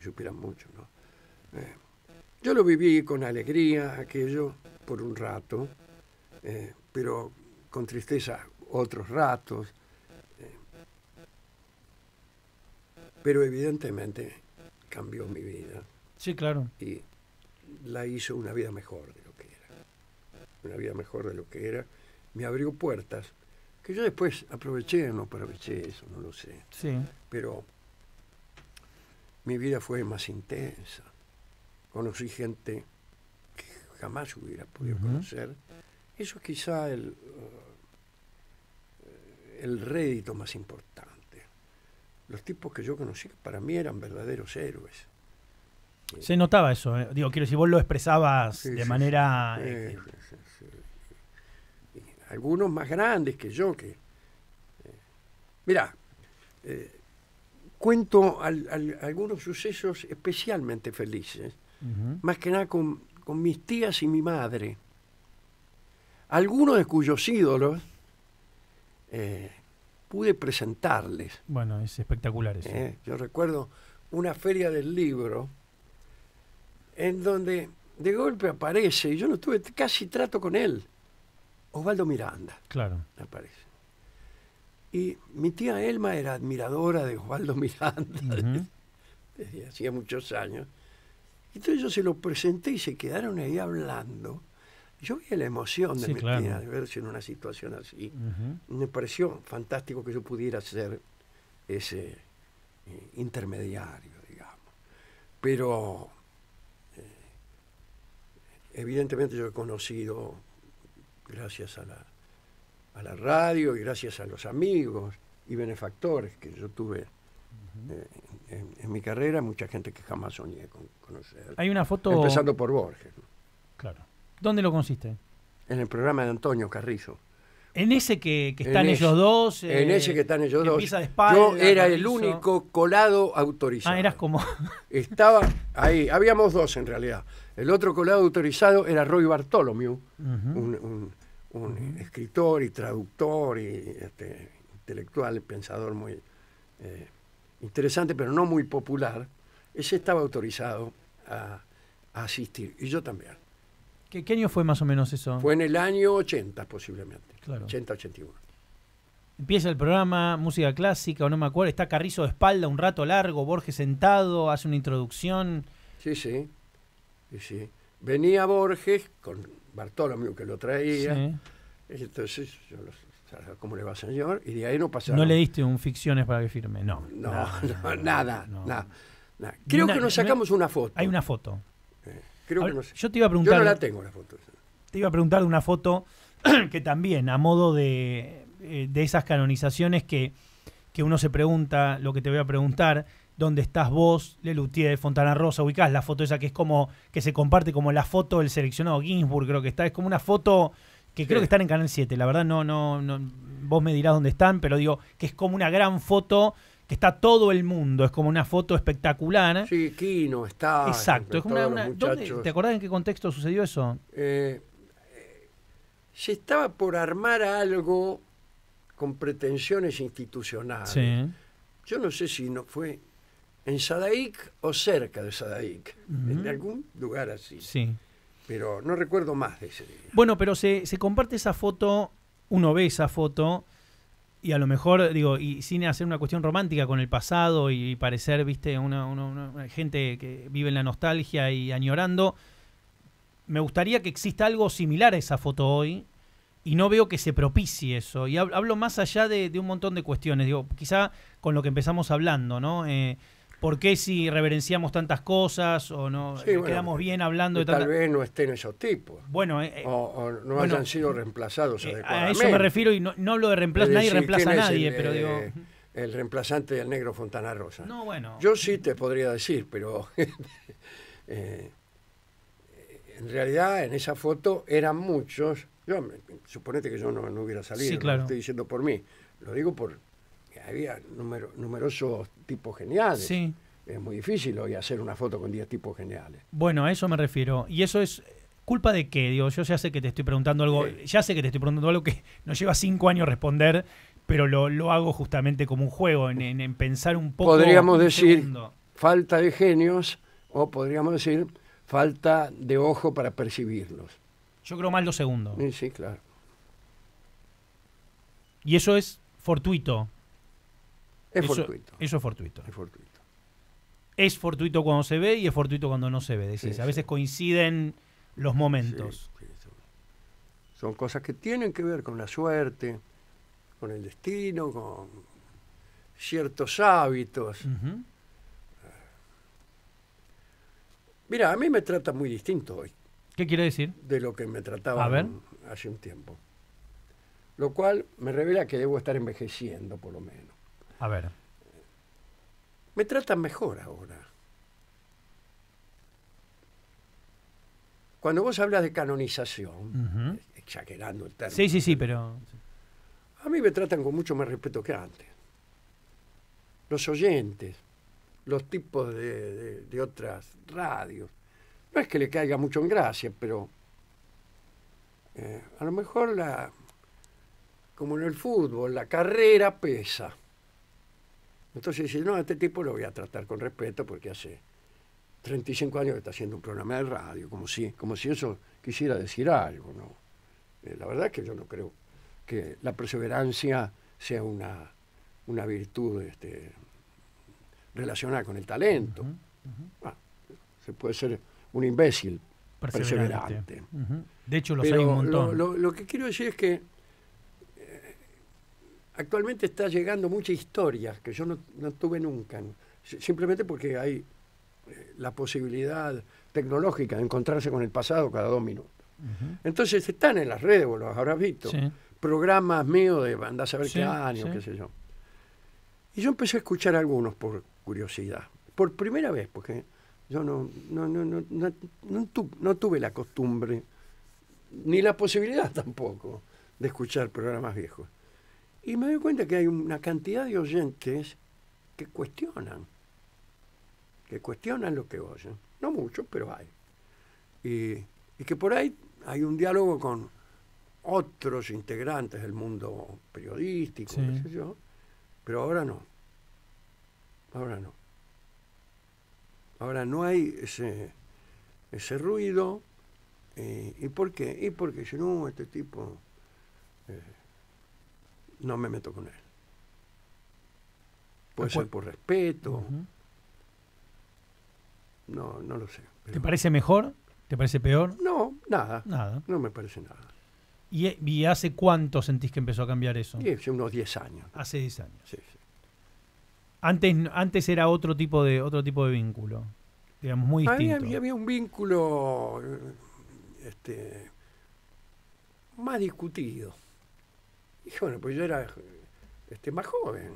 supieran mucho, ¿no? Eh, yo lo viví con alegría aquello por un rato, eh, pero con tristeza otros ratos. Eh, pero evidentemente cambió mi vida. Sí, claro. Y la hizo una vida mejor de lo que era. Una vida mejor de lo que era. Me abrió puertas que yo después aproveché no aproveché eso, no lo sé. Sí. Pero mi vida fue más intensa. Conocí gente que jamás hubiera podido conocer. Eso quizá el, el rédito más importante. Los tipos que yo conocí para mí eran verdaderos héroes. Se notaba eso, ¿eh? digo, quiero decir, vos lo expresabas de manera... Eh, algunos más grandes que yo, que... Eh, mirá, cuento algunos sucesos especialmente felices, más que nada con, con mis tías y mi madre, algunos de cuyos ídolos eh, pude presentarles. Bueno, es espectacular eso. Eh, yo recuerdo una feria del libro en donde de golpe aparece, y yo no tuve casi trato con él, Osvaldo Miranda. Claro. Aparece. Y mi tía Elma era admiradora de Osvaldo Miranda hacía muchos años. Entonces yo se lo presenté y se quedaron ahí hablando. Yo vi la emoción de mi tía de verse en una situación así. Me pareció fantástico que yo pudiera ser ese eh, intermediario, digamos. Pero eh, evidentemente yo he conocido, gracias a la, a la radio y gracias a los amigos y benefactores que yo tuve eh, en, mi carrera, mucha gente que jamás soñé con conocer. Hay una foto. Empezando por Borges. Claro. ¿Dónde lo consiste? En el programa de Antonio Carrizo. En ese que, están ellos dos. en ese eh, que están ellos dos. Yo era el único colado autorizado. Ah, eras como. Estaba ahí. Habíamos dos en realidad. El otro colado autorizado era Roy Bartholomew, un, escritor y traductor y este, intelectual, pensador muy eh, interesante, pero no muy popular. Ese estaba autorizado a asistir. Y yo también. ¿Qué, año fue más o menos eso? Fue en el año 80 posiblemente. Claro. 80-81. Empieza el programa, música clásica, o no me acuerdo, está Carrizo de espalda un rato largo, Borges sentado, hace una introducción. Sí, sí. sí, Venía Borges con Bartolomeo que lo traía. Entonces, ¿cómo le va, señor? Y de ahí no pasaron. No le diste un ficciones para que firme, no. No, nada, nada, Creo que nos sacamos una foto. Hay una foto. Yo te iba a preguntar. Yo no la tengo la foto. Te iba a preguntar de una foto que también, a modo eh, de, esas canonizaciones que, que, uno se pregunta, lo que te voy a preguntar, ¿dónde estás vos, Lelutier de Fontana Rosa? Ubicás la foto esa que es como, que se comparte como la foto del seleccionado Ginsburg, creo que está, es como una foto que creo que están en Canal 7, la verdad no, no, no, vos me dirás dónde están, pero digo, que es como una gran foto que está todo el mundo, es como una foto espectacular. Sí, Kino está. Exacto, es como una, ¿Te acordás en qué contexto sucedió eso? Eh, eh, se estaba por armar algo con pretensiones institucionales. Yo no sé si no fue en Sadaic o cerca de Sadaik, en algún lugar así. Sí. Pero no recuerdo más de ese día. Bueno, pero se, se comparte esa foto, uno ve esa foto y a lo mejor, digo, y sin hacer una cuestión romántica con el pasado y, parecer, viste, una, gente que vive en la nostalgia y añorando, me gustaría que exista algo similar a esa foto hoy y no veo que se propicie eso. Y hablo más allá de, un montón de cuestiones, digo, quizá con lo que empezamos hablando, ¿no? Eh, por qué si reverenciamos tantas cosas o no quedamos bien hablando de tal vez no estén esos tipos bueno eh, eh, o, no hayan sido reemplazados adecuadamente. Eh, a eso me refiero y no, lo de reemplazar, nadie reemplaza a nadie pero digo el reemplazante del negro Fontana Rosa no bueno yo sí te podría decir pero en realidad en esa foto eran muchos yo suponete que yo no, hubiera salido sí, claro. estoy diciendo por mí lo digo por había numerosos tipos geniales. Es muy difícil hoy hacer una foto con 10 tipos geniales. Bueno, a eso me refiero. Y eso es culpa de qué, digo, yo ya sé que te estoy preguntando algo, ya sé que te estoy preguntando algo que nos lleva 5 años responder, pero lo, hago justamente como un juego, en, pensar un poco. Podríamos este decir falta de genios o podríamos decir falta de ojo para percibirlos. Yo creo más lo segundo. sí, claro. Y eso es fortuito. Es eso, fortuito. Eso es fortuito. Es fortuito. Es fortuito cuando se ve y es fortuito cuando no se ve. Decís, a veces coinciden los momentos. Son cosas que tienen que ver con la suerte, con el destino, con ciertos hábitos. Mira, a mí me trata muy distinto hoy. ¿Qué quiere decir? De lo que me trataba hace un tiempo. Lo cual me revela que debo estar envejeciendo, por lo menos. A ver. Me tratan mejor ahora. Cuando vos hablas de canonización, exagerando el Sí, sí, sí, ¿eh? pero. A mí me tratan con mucho más respeto que antes. Los oyentes, los tipos de, otras radios. No es que le caiga mucho en gracia, pero eh, a lo mejor la, como en el fútbol, la carrera pesa. Entonces dice, no, a este tipo lo voy a tratar con respeto porque hace 35 años que está haciendo un programa de radio, como si, como si eso quisiera decir algo, ¿no? Eh, la verdad es que yo no creo que la perseverancia sea una, una virtud este, relacionada con el talento. Ah, se puede ser un imbécil perseverante. De hecho, los un montón. lo que quiero decir es que actualmente está llegando mucha historias que yo no, tuve nunca, simplemente porque hay eh, la posibilidad tecnológica de encontrarse con el pasado cada dos minutos. Entonces están en las redes, vos los habrás visto, programas míos de bandas a saber qué año, qué sé yo. Y yo empecé a escuchar algunos por curiosidad, por primera vez, porque yo no, no tuve la costumbre, ni la posibilidad tampoco, de escuchar programas viejos. Y me doy cuenta que hay una cantidad de oyentes que cuestionan, que cuestionan lo que oyen. No mucho, pero hay. Y, que por ahí hay un diálogo con otros integrantes del mundo periodístico, sé yo, pero ahora no. Ahora no. Ahora no hay ese, ese ruido. Eh, ¿Y por qué? Y porque si no, uh, este tipo eh, no me meto con él. Puede ah, pues ser por respeto. No, no lo sé. ¿Te parece mejor? ¿Te parece peor? No, nada. Nada. No me parece nada. ¿Y, hace cuánto sentís que empezó a cambiar eso? hace unos 10 años. Hace 10 años. Sí, Antes, antes era otro tipo de, otro tipo de vínculo. Digamos, muy distinto. Había, había un vínculo eh, este, más discutido. Dije, bueno, pues yo era este, más joven.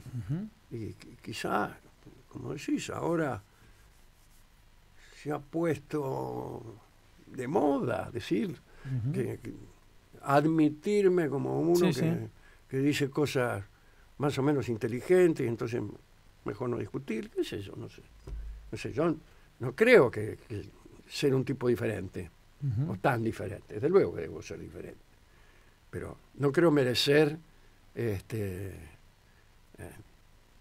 Y quizá, como decís, ahora se ha puesto de moda decir admitirme como uno que, dice cosas más o menos inteligentes y entonces mejor no discutir, qué sé yo, no sé. sé, yo no creo que, ser un tipo diferente o tan diferente, desde luego que debo ser diferente pero no creo merecer este, eh,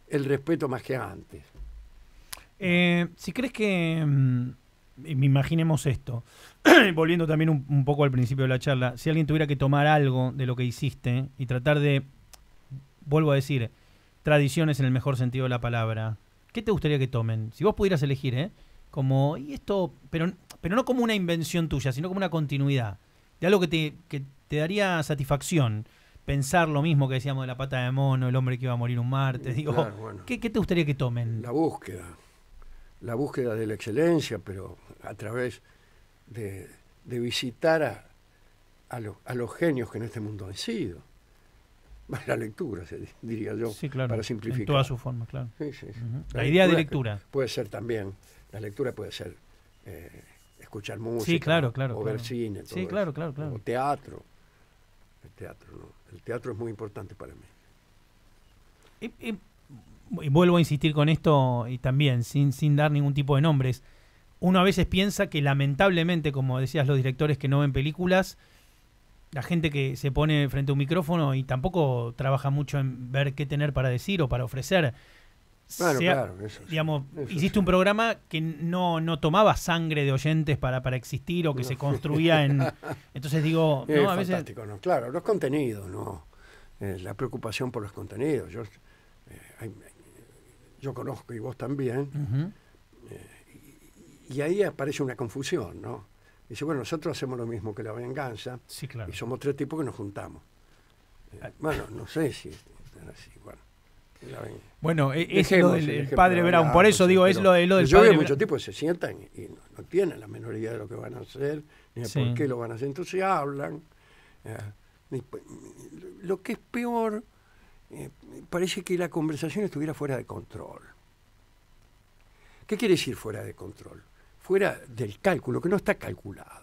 el respeto más que antes. Eh, si crees que, mm, imaginemos esto, volviendo también un, poco al principio de la charla, si alguien tuviera que tomar algo de lo que hiciste y tratar de, vuelvo a decir, tradiciones en el mejor sentido de la palabra, ¿qué te gustaría que tomen? Si vos pudieras elegir, ¿eh? Como, y esto, pero, pero no como una invención tuya, sino como una continuidad, de algo que te, que te daría satisfacción pensar lo mismo que decíamos de la pata de mono, el hombre que iba a morir un martes. Mm, digo, ¿qué, te gustaría que tomen? La búsqueda, la búsqueda de la excelencia, pero a través de, visitar a, a, los genios que en este mundo han sido. La lectura, diría yo, claro, para simplificar. En todas su formas, claro. Sí, sí, La, idea de lectura. Puede ser también, la lectura puede ser eh, escuchar música, claro, claro, o ver cine, o teatro. El teatro, El teatro es muy importante para mí. Y, vuelvo a insistir con esto y también, sin, sin dar ningún tipo de nombres. Uno a veces piensa que lamentablemente, como decías, los directores que no ven películas, la gente que se pone frente a un micrófono y tampoco trabaja mucho en ver qué tener para decir o para ofrecer. Bueno, claro, eso, digamos, hiciste un programa que no, tomaba sangre de oyentes para, para existir o que se construía en... Entonces digo, no, a veces... Claro, los contenidos, ¿no? Eh, la preocupación por los contenidos. Yo, eh, yo conozco y vos también. Eh, y, ahí aparece una confusión, ¿no? Dice, bueno, nosotros hacemos lo mismo que la venganza. Sí, claro. Y somos tres tipos que nos juntamos. Ah. bueno, no sé si Bueno. Bueno, e-, es el padre Brown, por eso digo, es lo, de, lo del yo veo muchos tipos se sientan y no, tienen la menor idea de lo que van a hacer, ni de por qué lo van a hacer, entonces hablan. lo que es peor, eh, parece que la conversación estuviera fuera de control. ¿Qué quiere decir fuera de control? Fuera del cálculo, que no está calculado.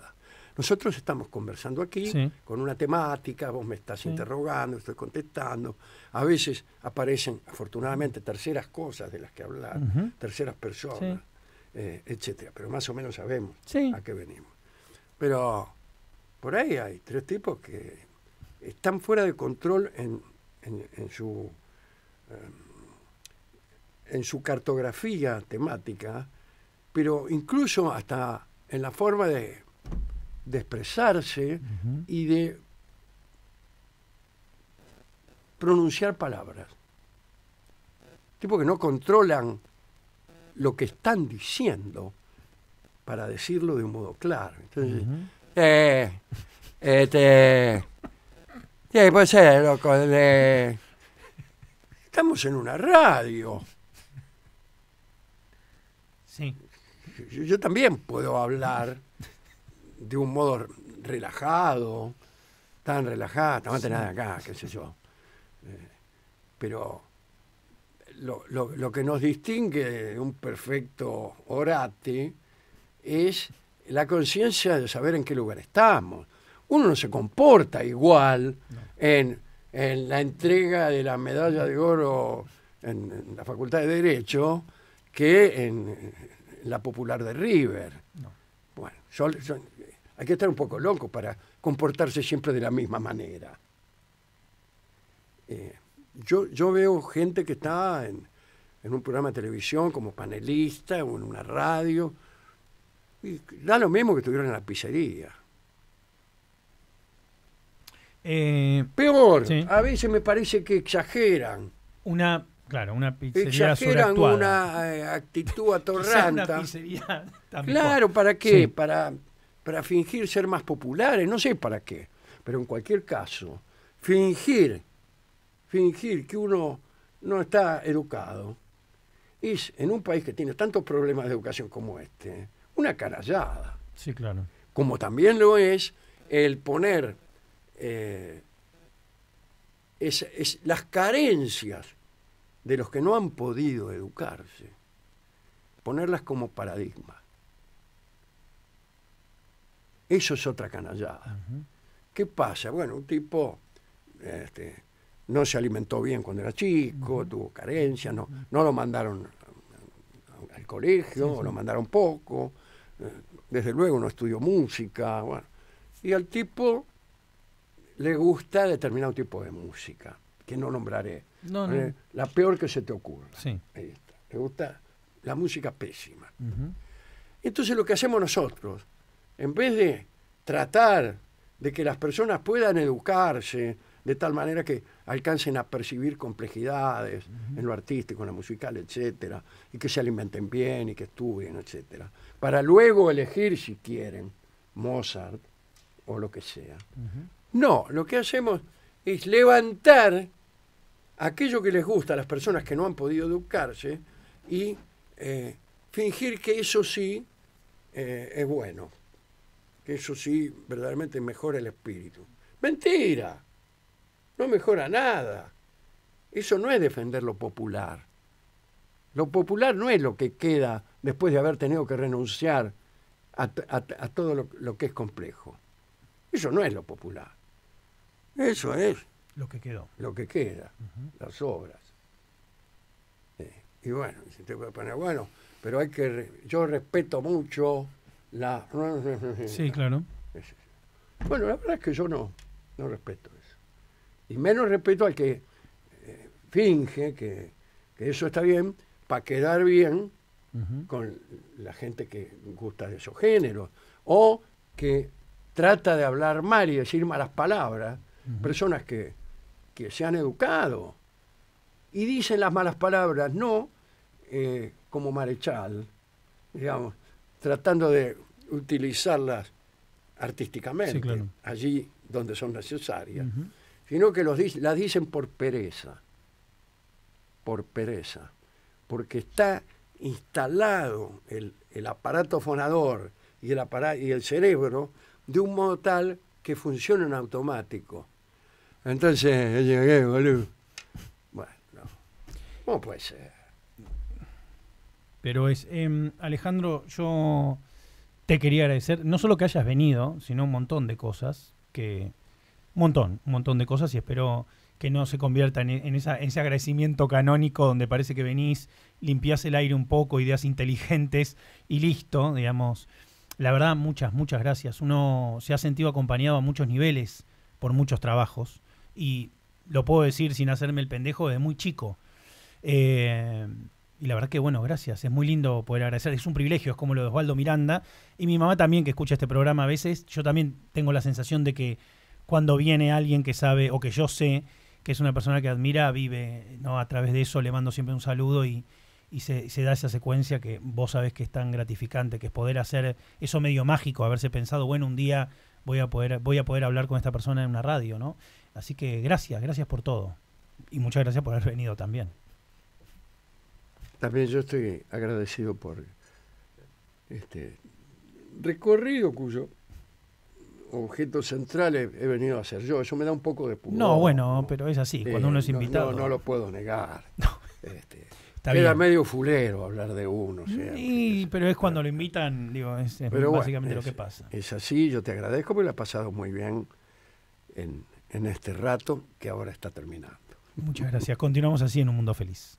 Nosotros estamos conversando aquí con una temática, vos me estás interrogando, estoy contestando. A veces aparecen, afortunadamente, terceras cosas de las que hablar, terceras personas, etc. Eh, etcétera. Pero más o menos sabemos a qué venimos. Pero por ahí hay tres tipos que están fuera de control en, su em, en su cartografía temática, pero incluso hasta en la forma de de expresarse y de pronunciar palabras. Tipo que no controlan lo que están diciendo para decirlo de un modo claro. Entonces, eh, este, puede ser, loco, estamos en una radio. Sí. yo también puedo hablar de un modo relajado, tan relajada, tan sí. nada acá, qué sé yo. Eh, pero lo, que nos distingue de un perfecto orate es la conciencia de saber en qué lugar estamos. Uno no se comporta igual en, la entrega de la medalla de oro en, la Facultad de Derecho que en, la popular de River. Bueno, hay que estar un poco loco para comportarse siempre de la misma manera. Eh, yo, yo veo gente que está en, un programa de televisión como panelista o en una radio. Y da lo mismo que estuvieron en la pizzería. Eh, Peor, a veces me parece que exageran. Una, claro, una pizzería Exageran una eh, actitud atorranta. Claro, ¿para qué? Para para fingir ser más populares, no sé para qué, pero en cualquier caso, fingir, fingir que uno no está educado, es en un país que tiene tantos problemas de educación como este, una carallada. Sí, claro. Como también lo es el poner eh, las carencias de los que no han podido educarse, ponerlas como paradigma. Eso es otra canallada. ¿Qué pasa? Bueno, un tipo este, no se alimentó bien cuando era chico, tuvo carencia, no, no lo mandaron al colegio, lo mandaron poco, eh, desde luego no estudió música, Y al tipo le gusta determinado tipo de música, que no nombraré. Eh, la peor que se te ocurra. Le gusta la música pésima. Entonces lo que hacemos nosotros, en vez de tratar de que las personas puedan educarse de tal manera que alcancen a percibir complejidades en lo artístico, en lo musical, etcétera, y que se alimenten bien y que estudien, etcétera, para luego elegir si quieren Mozart o lo que sea. No, lo que hacemos es levantar aquello que les gusta a las personas que no han podido educarse y eh, fingir que eso sí eh, es bueno eso sí verdaderamente mejora el espíritu. Mentira, no mejora nada. Eso no es defender lo popular. Lo popular no es lo que queda después de haber tenido que renunciar a, todo lo, que es complejo. Eso no es lo popular. Eso es. Lo que quedó. Lo que queda, las obras. y bueno, si te puede poner, bueno, pero hay que. Yo respeto mucho Sí, claro. Bueno, la verdad es que yo no, no respeto eso. Y menos respeto al que eh, finge que, eso está bien para quedar bien con la gente que gusta de esos géneros. O que trata de hablar mal y decir malas palabras. Personas que, se han educado y dicen las malas palabras, no eh, como marechal, digamos tratando de utilizarlas artísticamente, allí donde son necesarias, sino que los, las dicen por pereza, por pereza, porque está instalado el, aparato fonador y el, y el cerebro de un modo tal que funciona en automático. Entonces, llegué, boludo. Bueno, no. puede ser? pero es. Em, Alejandro, yo te quería agradecer, no solo que hayas venido, sino un montón de cosas, que. Un montón, un montón de cosas, y espero que no se convierta en, ese agradecimiento canónico donde parece que venís, limpiás el aire un poco, ideas inteligentes y listo, digamos. La verdad, muchas, muchas gracias. Uno se ha sentido acompañado a muchos niveles por muchos trabajos y lo puedo decir sin hacerme el pendejo desde muy chico. Eh, y la verdad que, bueno, gracias. Es muy lindo poder agradecer. Es un privilegio, es como lo de Osvaldo Miranda. Y mi mamá también, que escucha este programa a veces, yo también tengo la sensación de que cuando viene alguien que sabe o que yo sé que es una persona que admira, vive, ¿no? A través de eso le mando siempre un saludo y, se, da esa secuencia que vos sabés que es tan gratificante, que es poder hacer eso medio mágico, haberse pensado, bueno, un día voy a poder, voy a poder hablar con esta persona en una radio, ¿no? Así que gracias, gracias por todo. Y muchas gracias por haber venido también. También yo estoy agradecido por este recorrido cuyo objeto central he, venido a hacer yo. Eso me da un poco de punto. No, bueno, pero es así, cuando eh, uno es invitado. No, no, lo puedo negar. era este, medio fulero hablar de uno. pero es cuando lo invitan, digo, es, básicamente lo que pasa. Es así, yo te agradezco porque lo has pasado muy bien en este rato que ahora está terminando. Muchas gracias. Continuamos así en un mundo feliz.